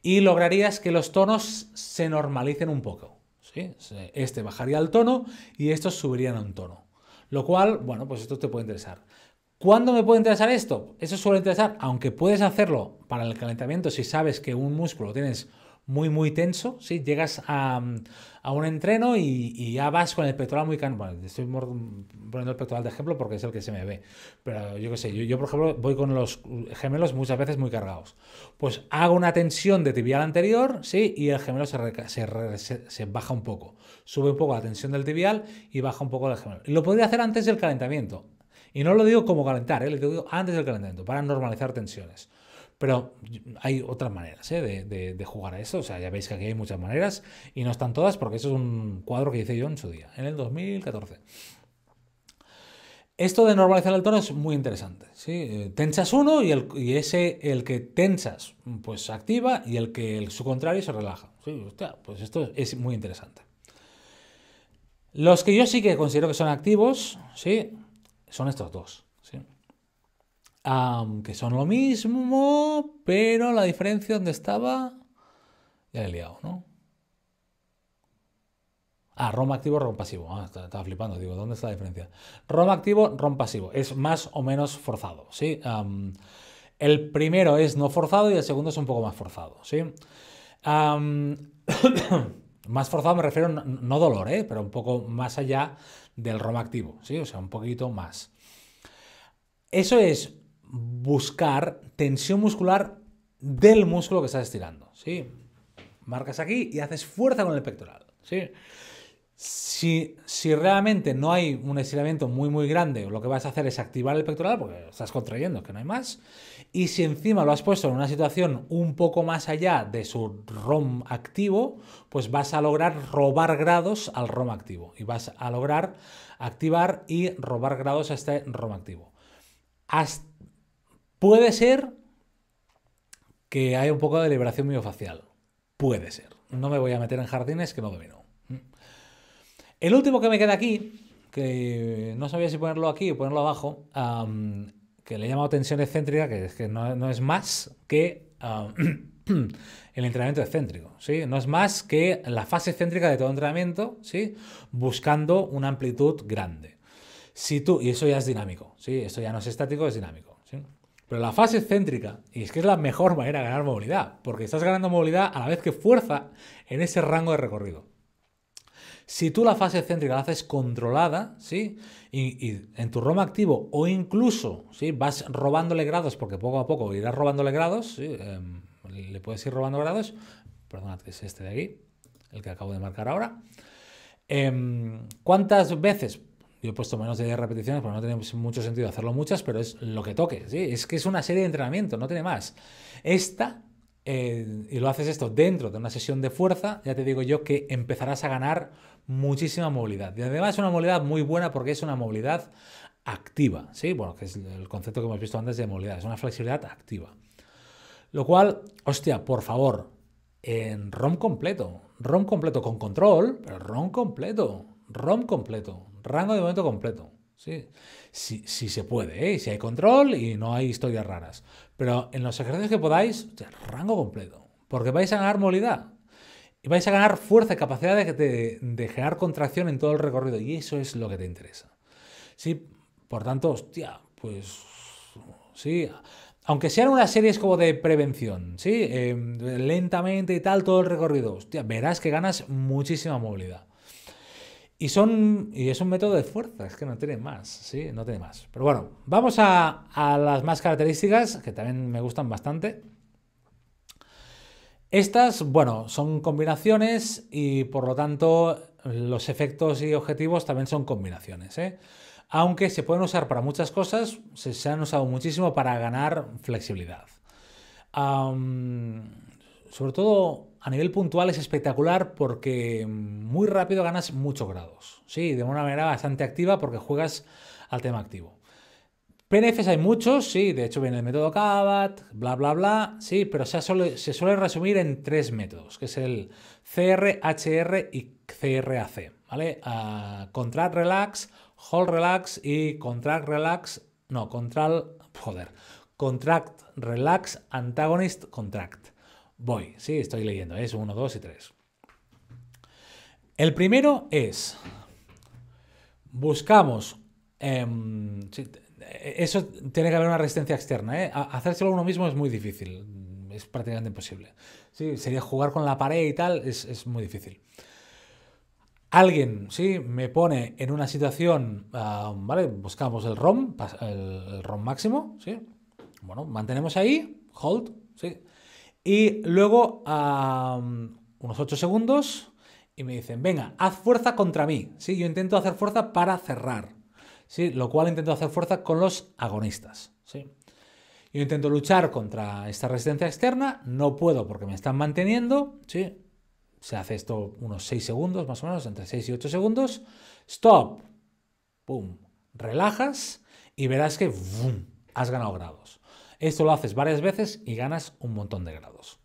Y lograrías que los tonos se normalicen un poco, ¿sí? Este bajaría el tono y estos subirían a un tono. Lo cual, bueno, pues esto te puede interesar. ¿Cuándo me puede interesar esto? Eso suele interesar, aunque puedes hacerlo para el calentamiento si sabes que un músculo tienes muy, muy tenso, ¿sí? Llegas a, a un entreno y, ya vas con el pectoral muy cansado. estoy poniendo el pectoral de ejemplo porque es el que se me ve. Pero yo qué sé, yo, por ejemplo voy con los gemelos muchas veces muy cargados. Pues hago una tensión de tibial anterior, ¿sí? Y el gemelo se, baja un poco. Sube un poco la tensión del tibial y baja un poco el gemelo. Lo podría hacer antes del calentamiento. Y no lo digo como calentar, ¿eh? lo digo antes del calentamiento, para normalizar tensiones. Pero hay otras maneras de, jugar a eso. O sea, ya veis que aquí hay muchas maneras y no están todas porque eso es un cuadro que hice yo en su día, en el 2014. Esto de normalizar el tono es muy interesante. ¿sí? Eh, tensas uno y, ese, el que tensas, pues activa y el que su contrario se relaja. pues esto es muy interesante. Los que yo sí que considero que son activos, ¿sí? son estos dos que son lo mismo, pero la diferencia donde estaba... Ya le he liado, ¿no? Ah, ROM activo, ROM pasivo. Ah, estaba flipando, digo, ¿dónde está la diferencia? ROM activo, ROM pasivo. Es más o menos forzado, ¿sí? el primero es no forzado y el segundo es un poco más forzado, ¿sí? *coughs* más forzado me refiero, no, dolor, ¿eh? pero un poco más allá del ROM activo, ¿sí? O sea, un poquito más. Eso es buscar tensión muscular del músculo que estás estirando. ¿sí? Marcas aquí y haces fuerza con el pectoral. ¿sí? Si, si, realmente no hay un estiramiento muy muy grande, lo que vas a hacer es activar el pectoral porque estás contrayendo, que no hay más. Y si encima lo has puesto en una situación un poco más allá de su ROM activo, pues vas a lograr robar grados al ROM activo. Y vas a lograr activar y robar grados a este ROM activo. Hasta Puede ser que haya un poco de liberación miofacial. Puede ser. No me voy a meter en jardines que no domino. El último que me queda aquí, que no sabía si ponerlo aquí o ponerlo abajo, que le he llamado tensión excéntrica, que es que no, es más que *clears throat* el entrenamiento excéntrico, ¿sí? No es más que la fase excéntrica de todo entrenamiento, ¿sí? Buscando una amplitud grande. Si tú, y eso ya es dinámico, ¿sí? Esto ya no es estático, es dinámico. Pero la fase céntrica, y es que es la mejor manera de ganar movilidad, porque estás ganando movilidad a la vez que fuerza en ese rango de recorrido. Si tú la fase céntrica la haces controlada, ¿sí? Y, en tu ROM activo o incluso, ¿sí? Vas robándole grados, porque poco a poco irás robándole grados, em, le puedes ir robando grados, Perdón, es este de aquí, el que acabo de marcar ahora. Em, ¿Cuántas veces? Yo he puesto menos de 10 repeticiones, pero no tiene mucho sentido hacerlo muchas, pero es lo que toque. ¿sí? Es que es una serie de entrenamiento, no tiene más. Esta, eh, y lo haces esto dentro de una sesión de fuerza, ya te digo yo que empezarás a ganar muchísima movilidad. Y además es una movilidad muy buena porque es una movilidad activa, ¿sí? Bueno, que es el concepto que hemos visto antes de movilidad, es una flexibilidad activa. Lo cual, hostia, por favor, en ROM completo, ROM completo con control, pero ROM completo, ROM completo. Rango de movimiento completo. Sí, si, se puede, ¿eh? si hay control y no hay historias raras. Pero en los ejercicios que podáis, rango completo. Porque vais a ganar movilidad. Y vais a ganar fuerza y capacidad de, generar contracción en todo el recorrido. Y eso es lo que te interesa. Sí, por tanto, hostia, pues sí. Aunque sean unas series como de prevención, ¿sí? Em, lentamente y tal, todo el recorrido. Hostia, verás que ganas muchísima movilidad. Y, son, y es un método de fuerza, es que no tiene más, ¿sí? No tiene más. Pero bueno, vamos a, las más características, que también me gustan bastante. Estas, bueno, son combinaciones y por lo tanto los efectos y objetivos también son combinaciones. ¿eh? Aunque se pueden usar para muchas cosas, se, han usado muchísimo para ganar flexibilidad. sobre todo a nivel puntual es espectacular porque muy rápido ganas muchos grados. Sí, de una manera bastante activa porque juegas al tema activo. PNFs hay muchos, sí, de hecho viene el método KABAT, bla, bla, bla, sí, pero se suele, se suele resumir en tres métodos, que es el CR, HR y CRAC, ¿vale? Ah, contract Relax, Hold Relax y Contract Relax, no, joder, Contract Relax Antagonist Contract. Voy, sí, estoy leyendo, es 1, 2 y 3. El primero es, buscamos, em, eso tiene que haber una resistencia externa, ¿eh? hacérselo uno mismo es muy difícil, es prácticamente imposible. Sí, sería jugar con la pared y tal, es, muy difícil. Alguien, ¿sí? Me pone en una situación, ¿vale? Buscamos el ROM, el, ROM máximo, ¿sí? Bueno, mantenemos ahí, hold, ¿sí? Y luego, a unos 8 segundos, y me dicen, venga, haz fuerza contra mí. Sí, yo intento hacer fuerza para cerrar. Sí, lo cual intento hacer fuerza con los agonistas. Sí. Yo intento luchar contra esta resistencia externa, no puedo porque me están manteniendo, ¿sí? Se hace esto unos 6 segundos, más o menos, entre 6 y 8 segundos. Stop. Pum. Relajas y verás que has ganado grado. Esto lo haces varias veces y ganas un montón de grados.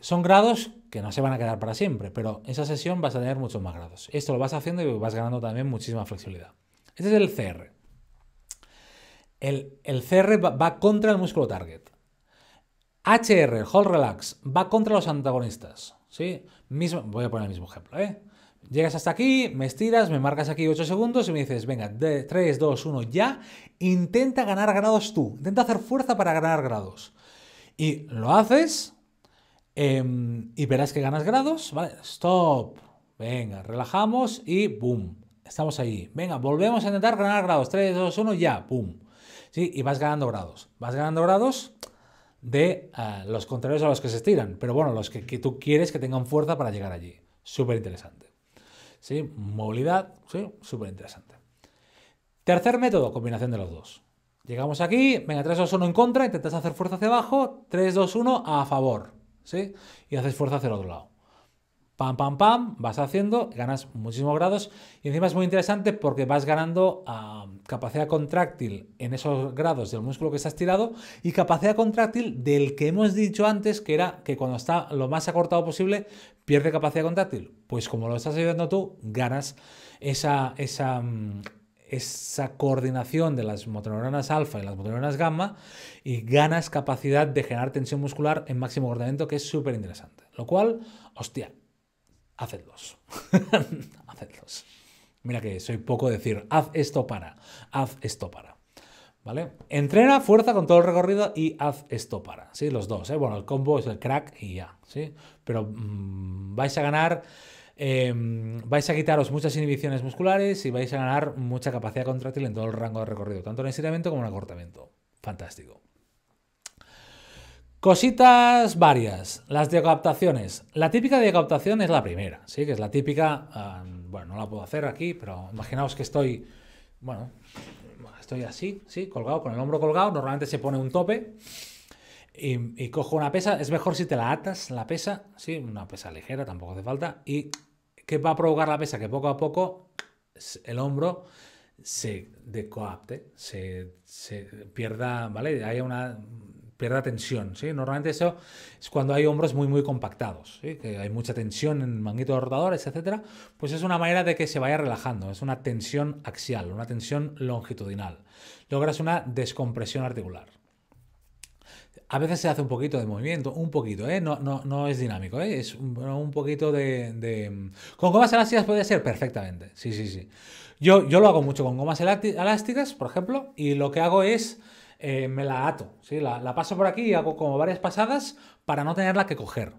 Son grados que no se van a quedar para siempre, pero esa sesión vas a tener muchos más grados. Esto lo vas haciendo y vas ganando también muchísima flexibilidad. Este es el CR. El, CR va, contra el músculo target. HR, Hold Relax, va contra los antagonistas. ¿sí? Mismo, voy a poner el mismo ejemplo. ¿eh? Llegas hasta aquí, me estiras, me marcas aquí 8 segundos y me dices, venga, 3, 2, 1, ya. Intenta ganar grados tú. Intenta hacer fuerza para ganar grados. Y lo haces em, y verás que ganas grados. Vale, stop. Venga, relajamos y boom. Estamos ahí. Venga, volvemos a intentar ganar grados. 3, 2, 1, ya. Boom. ¿Sí? Y vas ganando grados. Vas ganando grados de eh, los contrarios a los que se estiran. Pero bueno, los que, que tú quieres que tengan fuerza para llegar allí. Súper interesante. ¿sí? Movilidad, ¿sí? Súper interesante. Tercer método, combinación de los dos. Llegamos aquí, venga, 3, 2, 1 en contra, intentas hacer fuerza hacia abajo, 3, 2, 1 a favor, ¿sí? Y haces fuerza hacia el otro lado pam, pam, pam, vas haciendo, ganas muchísimos grados y encima es muy interesante porque vas ganando ah, capacidad contráctil en esos grados del músculo que estás tirado y capacidad contráctil del que hemos dicho antes que era que cuando está lo más acortado posible pierde capacidad contráctil. Pues como lo estás ayudando tú, ganas esa, esa, mm, esa coordinación de las motoneuronas alfa y las motoneuronas gamma y ganas capacidad de generar tensión muscular en máximo ordenamiento que es súper interesante. Lo cual, hostia, hacedlos. *laughs* hacedlos. Mira que soy poco decir, haz esto para, haz esto para. ¿Vale? Entrena fuerza con todo el recorrido y haz esto para. ¿sí? Los dos. ¿eh? Bueno, el combo es el crack y ya. ¿sí? Pero mm, vais a ganar, em, vais a quitaros muchas inhibiciones musculares y vais a ganar mucha capacidad contráctil en todo el rango de recorrido, tanto en estiramiento como en acortamiento. Fantástico. Cositas varias, las decaptaciones. La típica decaptación es la primera, sí, que es la típica, ah, bueno, no la puedo hacer aquí, pero imaginaos que estoy, bueno, estoy así, sí, colgado, con el hombro colgado, normalmente se pone un tope y, cojo una pesa, es mejor si te la atas, la pesa, sí, una pesa ligera, tampoco hace falta, y que va a provocar la pesa? Que poco a poco el hombro se decoapte, se pierda, ¿vale? Hay una pierda tensión. ¿sí? Normalmente eso es cuando hay hombros muy, muy compactados, que hay mucha tensión en el manguitos rotadores, etc. Pues es una manera de que se vaya relajando, es una tensión axial, una tensión longitudinal. Logras una descompresión articular. A veces se hace un poquito de movimiento, un poquito, ¿eh? no, es dinámico, ¿eh? es un, poquito de, Con gomas elásticas puede ser perfectamente, sí, sí, sí. Yo, yo lo hago mucho con gomas elásticas, por ejemplo, y lo que hago es eh, me la ato, la, paso por aquí y hago como varias pasadas para no tenerla que coger.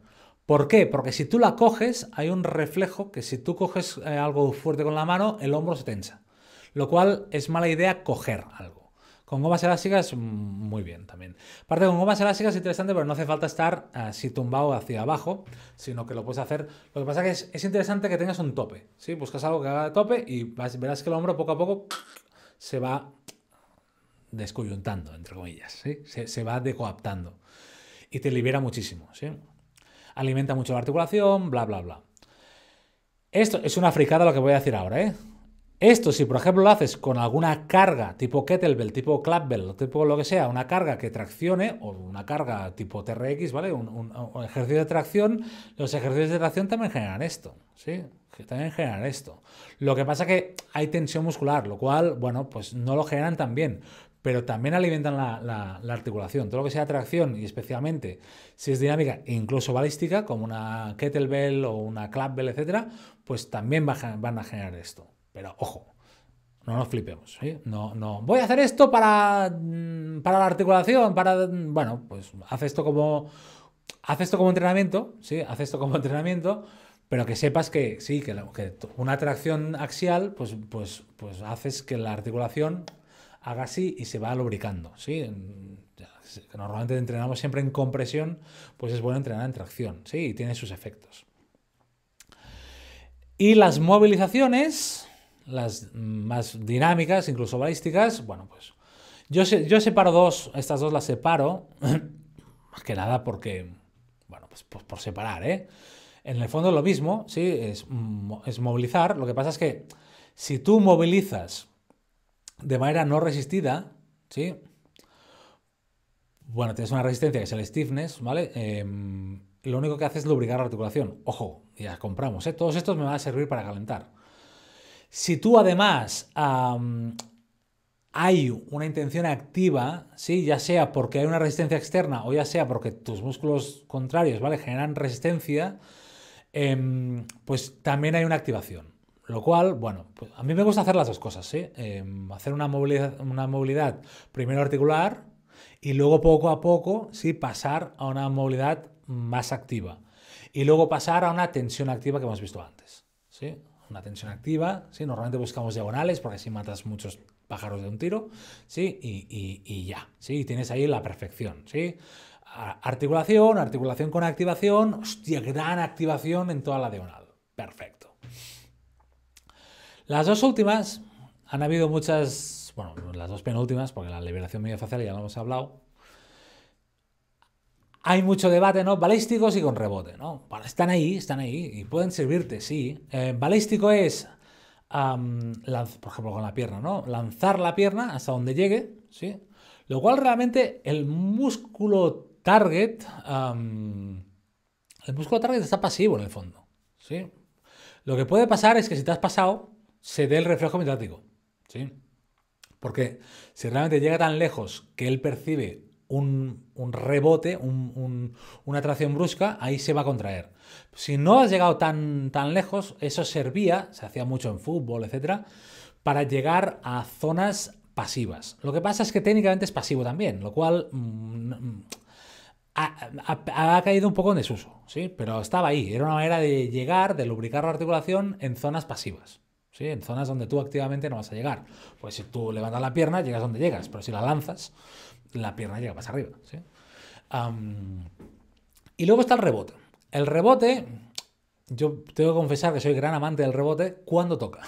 ¿Por qué? Porque si tú la coges, hay un reflejo que si tú coges eh, algo fuerte con la mano, el hombro se tensa. Lo cual es mala idea coger algo. Con gomas elásticas, mm, muy bien también. Aparte, con gomas elásticas es interesante, pero no hace falta estar así tumbado hacia abajo, sino que lo puedes hacer. Lo que pasa que es, interesante que tengas un tope, Buscas algo que haga tope y verás que el hombro poco a poco se va descoyuntando, entre comillas, se, va decoaptando y te libera muchísimo. ¿sí? Alimenta mucho la articulación, bla, bla, bla. Esto es una fricada lo que voy a decir ahora. ¿eh? Esto, si por ejemplo lo haces con alguna carga tipo kettlebell, tipo clapbell, tipo lo que sea, una carga que traccione o una carga tipo TRX, ¿vale? Un, ejercicio de tracción, los ejercicios de tracción también generan esto, ¿sí? que también generan esto. Lo que pasa que hay tensión muscular, lo cual, bueno, pues no lo generan tan bien pero también alimentan la, articulación. Todo lo que sea tracción y especialmente si es dinámica e incluso balística, como una kettlebell o una clapbell, etcétera, pues también van a generar esto. Pero ojo, no nos flipemos. No, no, voy a hacer esto para, mm, la articulación, para. Mm, bueno, pues haz esto como. Haz esto como entrenamiento, ¿sí? Haz esto como *laughs* entrenamiento, pero que sepas que sí, que, una tracción axial, pues, pues, pues haces que la articulación haga así y se va lubricando. ¿sí? Normalmente entrenamos siempre en compresión, pues es bueno entrenar en tracción, ¿sí? y tiene sus efectos. Y las movilizaciones, las más dinámicas, incluso balísticas, bueno, pues yo, sé yo separo dos, estas dos las separo, *clears throat* más que nada porque, bueno, pues, por separar, ¿eh? En el fondo es lo mismo, ¿sí? Es, es movilizar, lo que pasa es que si tú movilizas de manera no resistida, ¿sí? Bueno, tienes una resistencia que es el stiffness, ¿vale? Em, lo único que hace es lubricar la articulación. Ojo, ya compramos, ¿eh? Todos estos me van a servir para calentar. Si tú además hay una intención activa, ¿sí? ya sea porque hay una resistencia externa o ya sea porque tus músculos contrarios ¿vale? generan resistencia, em, pues también hay una activación. Lo cual, bueno, pues, a mí me gusta hacer las dos cosas, ¿sí? ¿eh? Em, hacer una movilidad, una movilidad primero articular y luego poco a poco, sí, pasar a una movilidad más activa. Y luego pasar a una tensión activa que hemos visto antes, ¿sí? Una tensión activa, ¿sí? Normalmente buscamos diagonales porque así matas muchos pájaros de un tiro, ¿sí? Y, ya, ¿sí? tienes ahí la perfección, ¿sí? Articulación, articulación con activación, hostia, gran activación en toda la diagonal. Perfecto. Las dos últimas han habido muchas, bueno, las dos penúltimas, porque la liberación facial ya lo hemos hablado. Hay mucho debate, ¿no? Balísticos y con rebote, ¿no? están ahí, están ahí y pueden servirte, sí. Eh, balístico es, por ejemplo, con la pierna, ¿no? Lanzar la pierna hasta donde llegue, ¿sí? Lo cual realmente el músculo target, el músculo target está pasivo en el fondo, ¿sí? Lo que puede pasar es que si te has pasado, se dé el reflejo mediático. ¿sí? Porque si realmente llega tan lejos que él percibe un, rebote, un, una atracción brusca, ahí se va a contraer. Si no has llegado tan, tan lejos, eso servía, se hacía mucho en fútbol, etcétera, para llegar a zonas pasivas. Lo que pasa es que técnicamente es pasivo también, lo cual mm, mm, ha, ha, caído un poco en desuso, ¿sí? pero estaba ahí. Era una manera de llegar, de lubricar la articulación en zonas pasivas. En zonas donde tú activamente no vas a llegar. Pues si tú levantas la pierna, llegas donde llegas, pero si la lanzas, la pierna llega más arriba, y luego está el rebote. El rebote, yo tengo que confesar que soy gran amante del rebote cuando toca.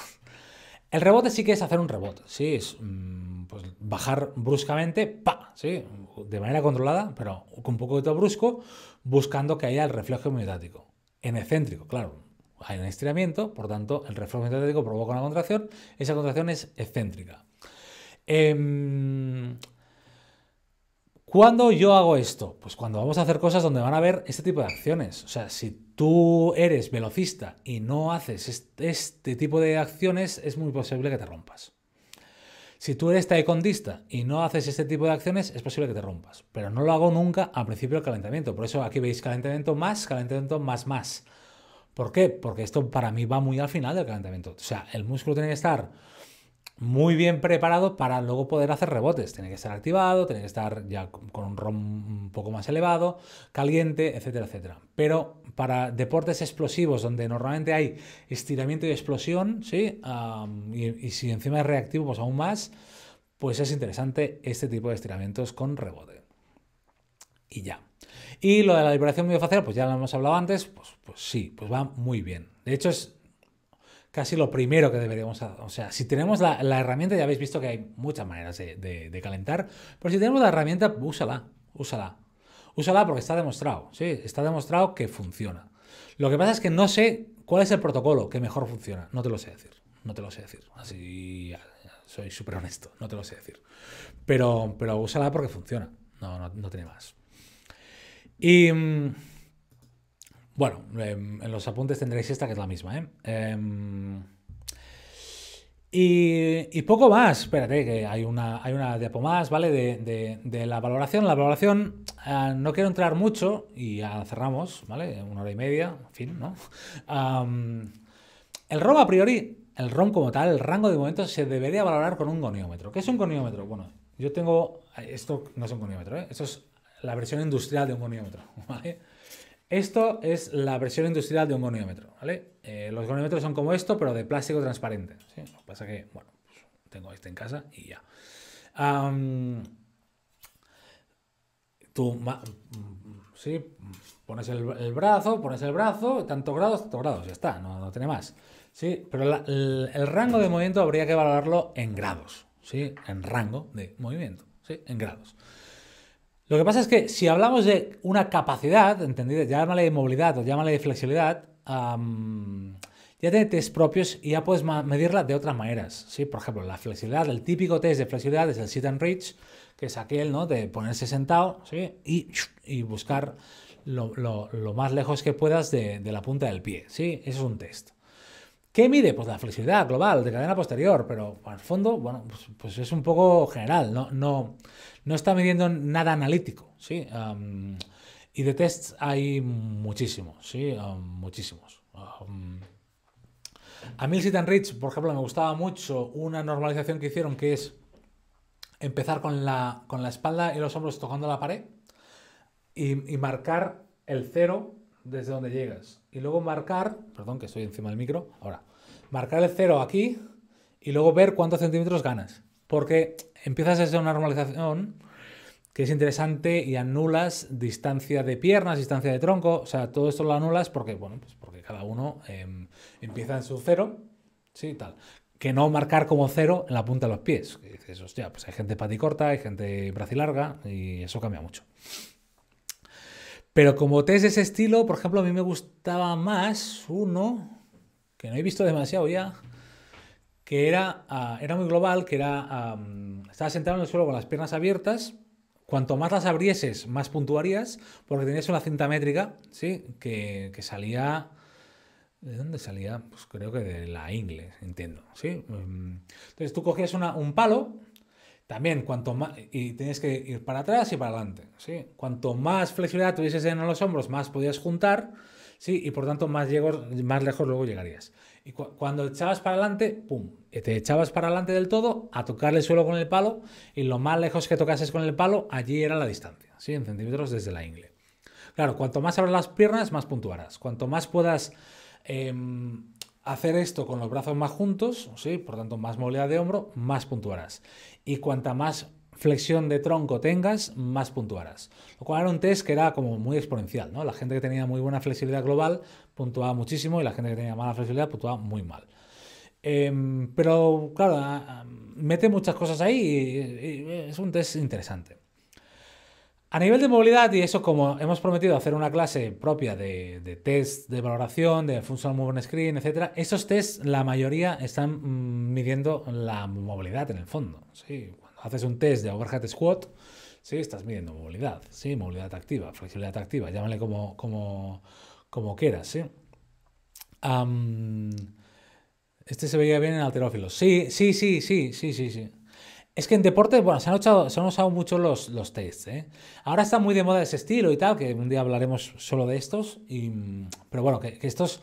El rebote sí que es hacer un rebote, sí, es mm, pues, bajar bruscamente, pa, de manera controlada, pero con un poco de brusco, buscando que haya el reflejo inmunitario. En excéntrico, claro, hay un estiramiento, por tanto, el reflujo hidráulico provoca una contracción, esa contracción es excéntrica. Em, ¿Cuándo yo hago esto? Pues cuando vamos a hacer cosas donde van a haber este tipo de acciones. O sea, si tú eres velocista y no haces este, tipo de acciones, es muy posible que te rompas. Si tú eres taekondista y no haces este tipo de acciones, es posible que te rompas. Pero no lo hago nunca al principio del calentamiento. Por eso aquí veis calentamiento más, calentamiento más, más. ¿Por qué? Porque esto para mí va muy al final del calentamiento. O sea, el músculo tiene que estar muy bien preparado para luego poder hacer rebotes. Tiene que estar activado, tiene que estar ya con un ROM un poco más elevado, caliente, etcétera, etcétera. Pero para deportes explosivos, donde normalmente hay estiramiento y explosión, ¿sí? y, y, si encima es reactivo, pues aún más, pues es interesante este tipo de estiramientos con rebote. Y ya. Y lo de la liberación biofacial, pues ya lo hemos hablado antes, pues, pues sí, pues va muy bien. De hecho, es casi lo primero que deberíamos hacer. O sea, si tenemos la, herramienta, ya habéis visto que hay muchas maneras de, calentar, pero si tenemos la herramienta, úsala, úsala. Úsala porque está demostrado, sí, está demostrado que funciona. Lo que pasa es que no sé cuál es el protocolo que mejor funciona, no te lo sé decir, no te lo sé decir. Así soy súper honesto, no te lo sé decir. Pero, pero úsala porque funciona, no, no, no tiene más. Y mm, bueno, em, en los apuntes tendréis esta que es la misma. ¿eh? Em, y, poco más, espérate, que hay una, hay una diapo más, ¿vale? De, la valoración. La valoración, ah, no quiero entrar mucho y cerramos, ¿vale? Una hora y media, en fin, ¿no? el ROM a priori, el ROM como tal, el rango de momentos se debería valorar con un goniómetro. ¿Qué es un goniómetro? Bueno, yo tengo... Esto no es un goniómetro, ¿eh? Esto es la versión industrial de un goniómetro, *laughs* Esto es la versión industrial de un goniómetro, eh, los goniómetros son como esto, pero de plástico transparente. Lo que pasa es que, bueno, pues, tengo este en casa y ya. tú mm, sí, pones el, brazo, pones el brazo, tantos grados, tantos grados, ya está, no, tiene más. Sí, pero el, rango de movimiento habría que valorarlo en grados, ¿sí? En rango de movimiento, En grados. Lo que pasa es que si hablamos de una capacidad, ¿entendido? Llámale de movilidad o llámale de flexibilidad, ya tiene test propios y ya puedes medirla de otras maneras. ¿sí? Por ejemplo, la flexibilidad, el típico test de flexibilidad es el sit and reach, que es aquel ¿no? de ponerse sentado y, buscar lo, más lejos que puedas de, la punta del pie. ¿sí? Eso es un test. ¿Qué mide? Pues la flexibilidad global de cadena posterior, pero al fondo, bueno, pues, pues es un poco general, no, no, no está midiendo nada analítico, ¿sí? y de tests hay muchísimos, ¿sí? muchísimos. a Milsit and Rich, por ejemplo, me gustaba mucho una normalización que hicieron que es empezar con la, con la espalda y los hombros tocando la pared y marcar el cero desde donde llegas. Y luego marcar, perdón que estoy encima del micro, ahora, marcar el cero aquí y luego ver cuántos centímetros ganas porque empiezas a hacer una normalización que es interesante y anulas distancia de piernas, distancia de tronco, o sea, todo esto lo anulas porque, bueno, pues porque cada uno em, empieza en su cero, sí, tal. Que no marcar como cero en la punta de los pies. ya dices, hostia, pues hay gente paticorta, hay gente larga y eso cambia mucho. Pero como test de ese estilo, por ejemplo, a mí me gustaba más uno que no he visto demasiado ya, que era, ah, era muy global, que era, estaba sentado en el suelo con las piernas abiertas, cuanto más las abrieses, más puntuarías, porque tenías una cinta métrica, ¿sí? Que, salía... ¿De dónde salía? Pues creo que de la Inglés, entiendo, ¿sí? Em, entonces tú cogías una, un palo, también cuanto más... Y tenías que ir para atrás y para adelante, ¿sí? Cuanto más flexibilidad tuvieses en los hombros, más podías juntar, ¿sí? Y por tanto más, más lejos luego llegarías. Y cuando echabas para adelante, ¡pum! Te echabas para adelante del todo a tocar el suelo con el palo y lo más lejos que tocases con el palo, allí era la distancia, ¿sí? En centímetros desde la ingle. Claro, cuanto más abras las piernas, más puntuarás. Cuanto más puedas em, hacer esto con los brazos más juntos, ¿sí? por tanto, más movilidad de hombro, más puntuarás. Y cuanta más flexión de tronco tengas, más puntuarás. Lo cual era un test que era como muy exponencial, ¿no? La gente que tenía muy buena flexibilidad global puntuaba muchísimo y la gente que tenía mala flexibilidad puntuaba muy mal. Em, pero claro, ah, ah, mete muchas cosas ahí y, es un test interesante. A nivel de movilidad, y eso como hemos prometido hacer una clase propia de, test de valoración, de functional movement screen, etcétera, esos tests la mayoría están mm, midiendo la movilidad en el fondo. Sí, haces un test de overhead squat, ¿sí? estás midiendo movilidad, ¿sí? movilidad activa, flexibilidad activa, llámale como, como, como quieras. ¿sí? este se veía bien en alterófilos. Sí, sí, sí, sí, sí, sí, sí. Es que en deporte, bueno, se han, usado, se han usado mucho los, tests, ¿eh? Ahora está muy de moda ese estilo y tal, que un día hablaremos solo de estos, pero bueno, que estos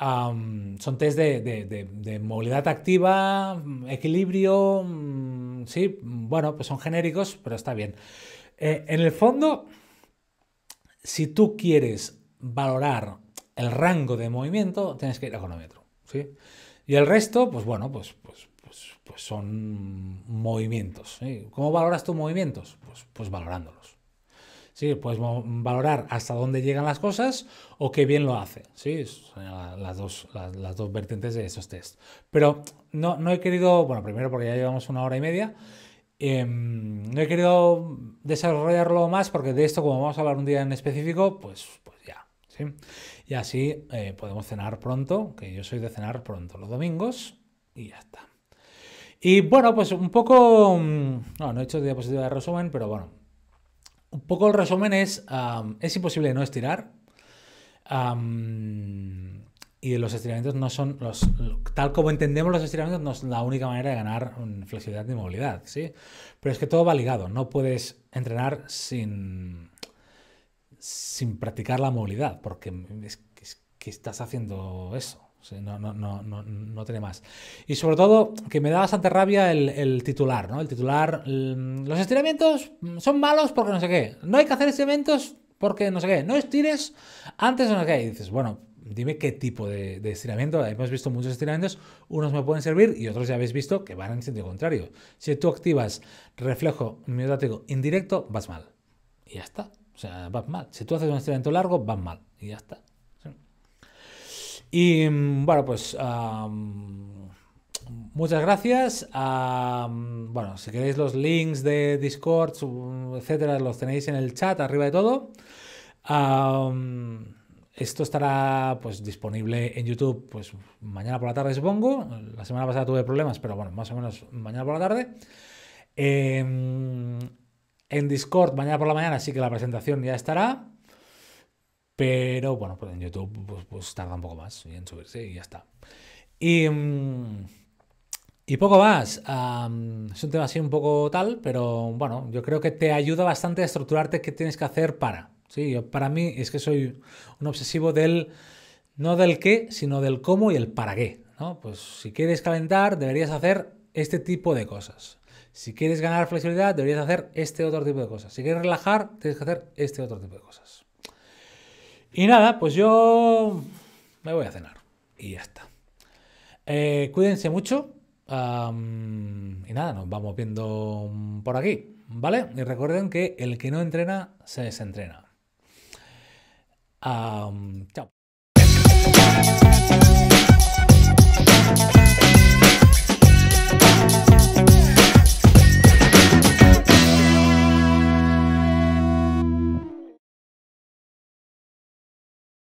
son test de, movilidad activa, equilibrio, mm, sí, bueno, pues son genéricos, pero está bien. Eh, en el fondo, si tú quieres valorar el rango de movimiento, tienes que ir a cronómetro, ¿sí? Y el resto, pues bueno, pues, pues, pues, pues son movimientos. ¿Cómo valoras tus movimientos? Pues, pues valorándolos. ¿sí? Puedes valorar hasta dónde llegan las cosas o qué bien lo hace, ¿sí? Son las dos, las, dos vertientes de esos tests. Pero no, no he querido, bueno, primero porque ya llevamos una hora y media, em, no he querido desarrollarlo más porque de esto, como vamos a hablar un día en específico, pues, pues ya, ¿sí? Y así eh, podemos cenar pronto, que yo soy de cenar pronto los domingos y ya está. Y bueno, pues un poco... Mm, no, no he hecho diapositiva de resumen, pero bueno, un poco el resumen es, es imposible no estirar. y los estiramientos no son los, tal como entendemos los estiramientos no es la única manera de ganar mm, flexibilidad ni movilidad, ¿sí? Pero es que todo va ligado, no puedes entrenar sin sin practicar la movilidad, porque es que estás haciendo eso. No, no, no, no, tiene más. Y sobre todo, que me da bastante rabia el, titular, ¿no? El titular, mm, los estiramientos mm, son malos porque no sé qué. No hay que hacer estiramientos porque no sé qué. No estires antes de no sé qué. Y dices, bueno, dime qué tipo de, estiramiento. Hemos visto muchos estiramientos. Unos me pueden servir y otros ya habéis visto que van en sentido contrario. Si tú activas reflejo miotático indirecto, vas mal. Y ya está. O sea, vas mal. Si tú haces un estiramiento largo, vas mal. Y ya está. Y mm, bueno, pues muchas gracias. bueno, si queréis los links de Discord, etcétera, los tenéis en el chat arriba de todo. esto estará pues disponible en YouTube pues mañana por la tarde supongo. La semana pasada tuve problemas, pero bueno, más o menos mañana por la tarde. Em, en Discord mañana por la mañana sí que la presentación ya estará. Pero bueno, pues en YouTube pues, pues, tarda un poco más en subirse y ya está. Y, mm, poco más. es un tema así un poco tal, pero bueno, yo creo que te ayuda bastante a estructurarte qué tienes que hacer para. Sí, yo, para mí es que soy un obsesivo del, no del qué, sino del cómo y el para qué. Pues si quieres calentar, deberías hacer este tipo de cosas. Si quieres ganar flexibilidad, deberías hacer este otro tipo de cosas. Si quieres relajar, tienes que hacer este otro tipo de cosas. Y nada, pues yo me voy a cenar. Y ya está. Eh, cuídense mucho. y nada, nos vamos viendo por aquí. ¿Vale? Y recuerden que el que no entrena, se desentrena. chao.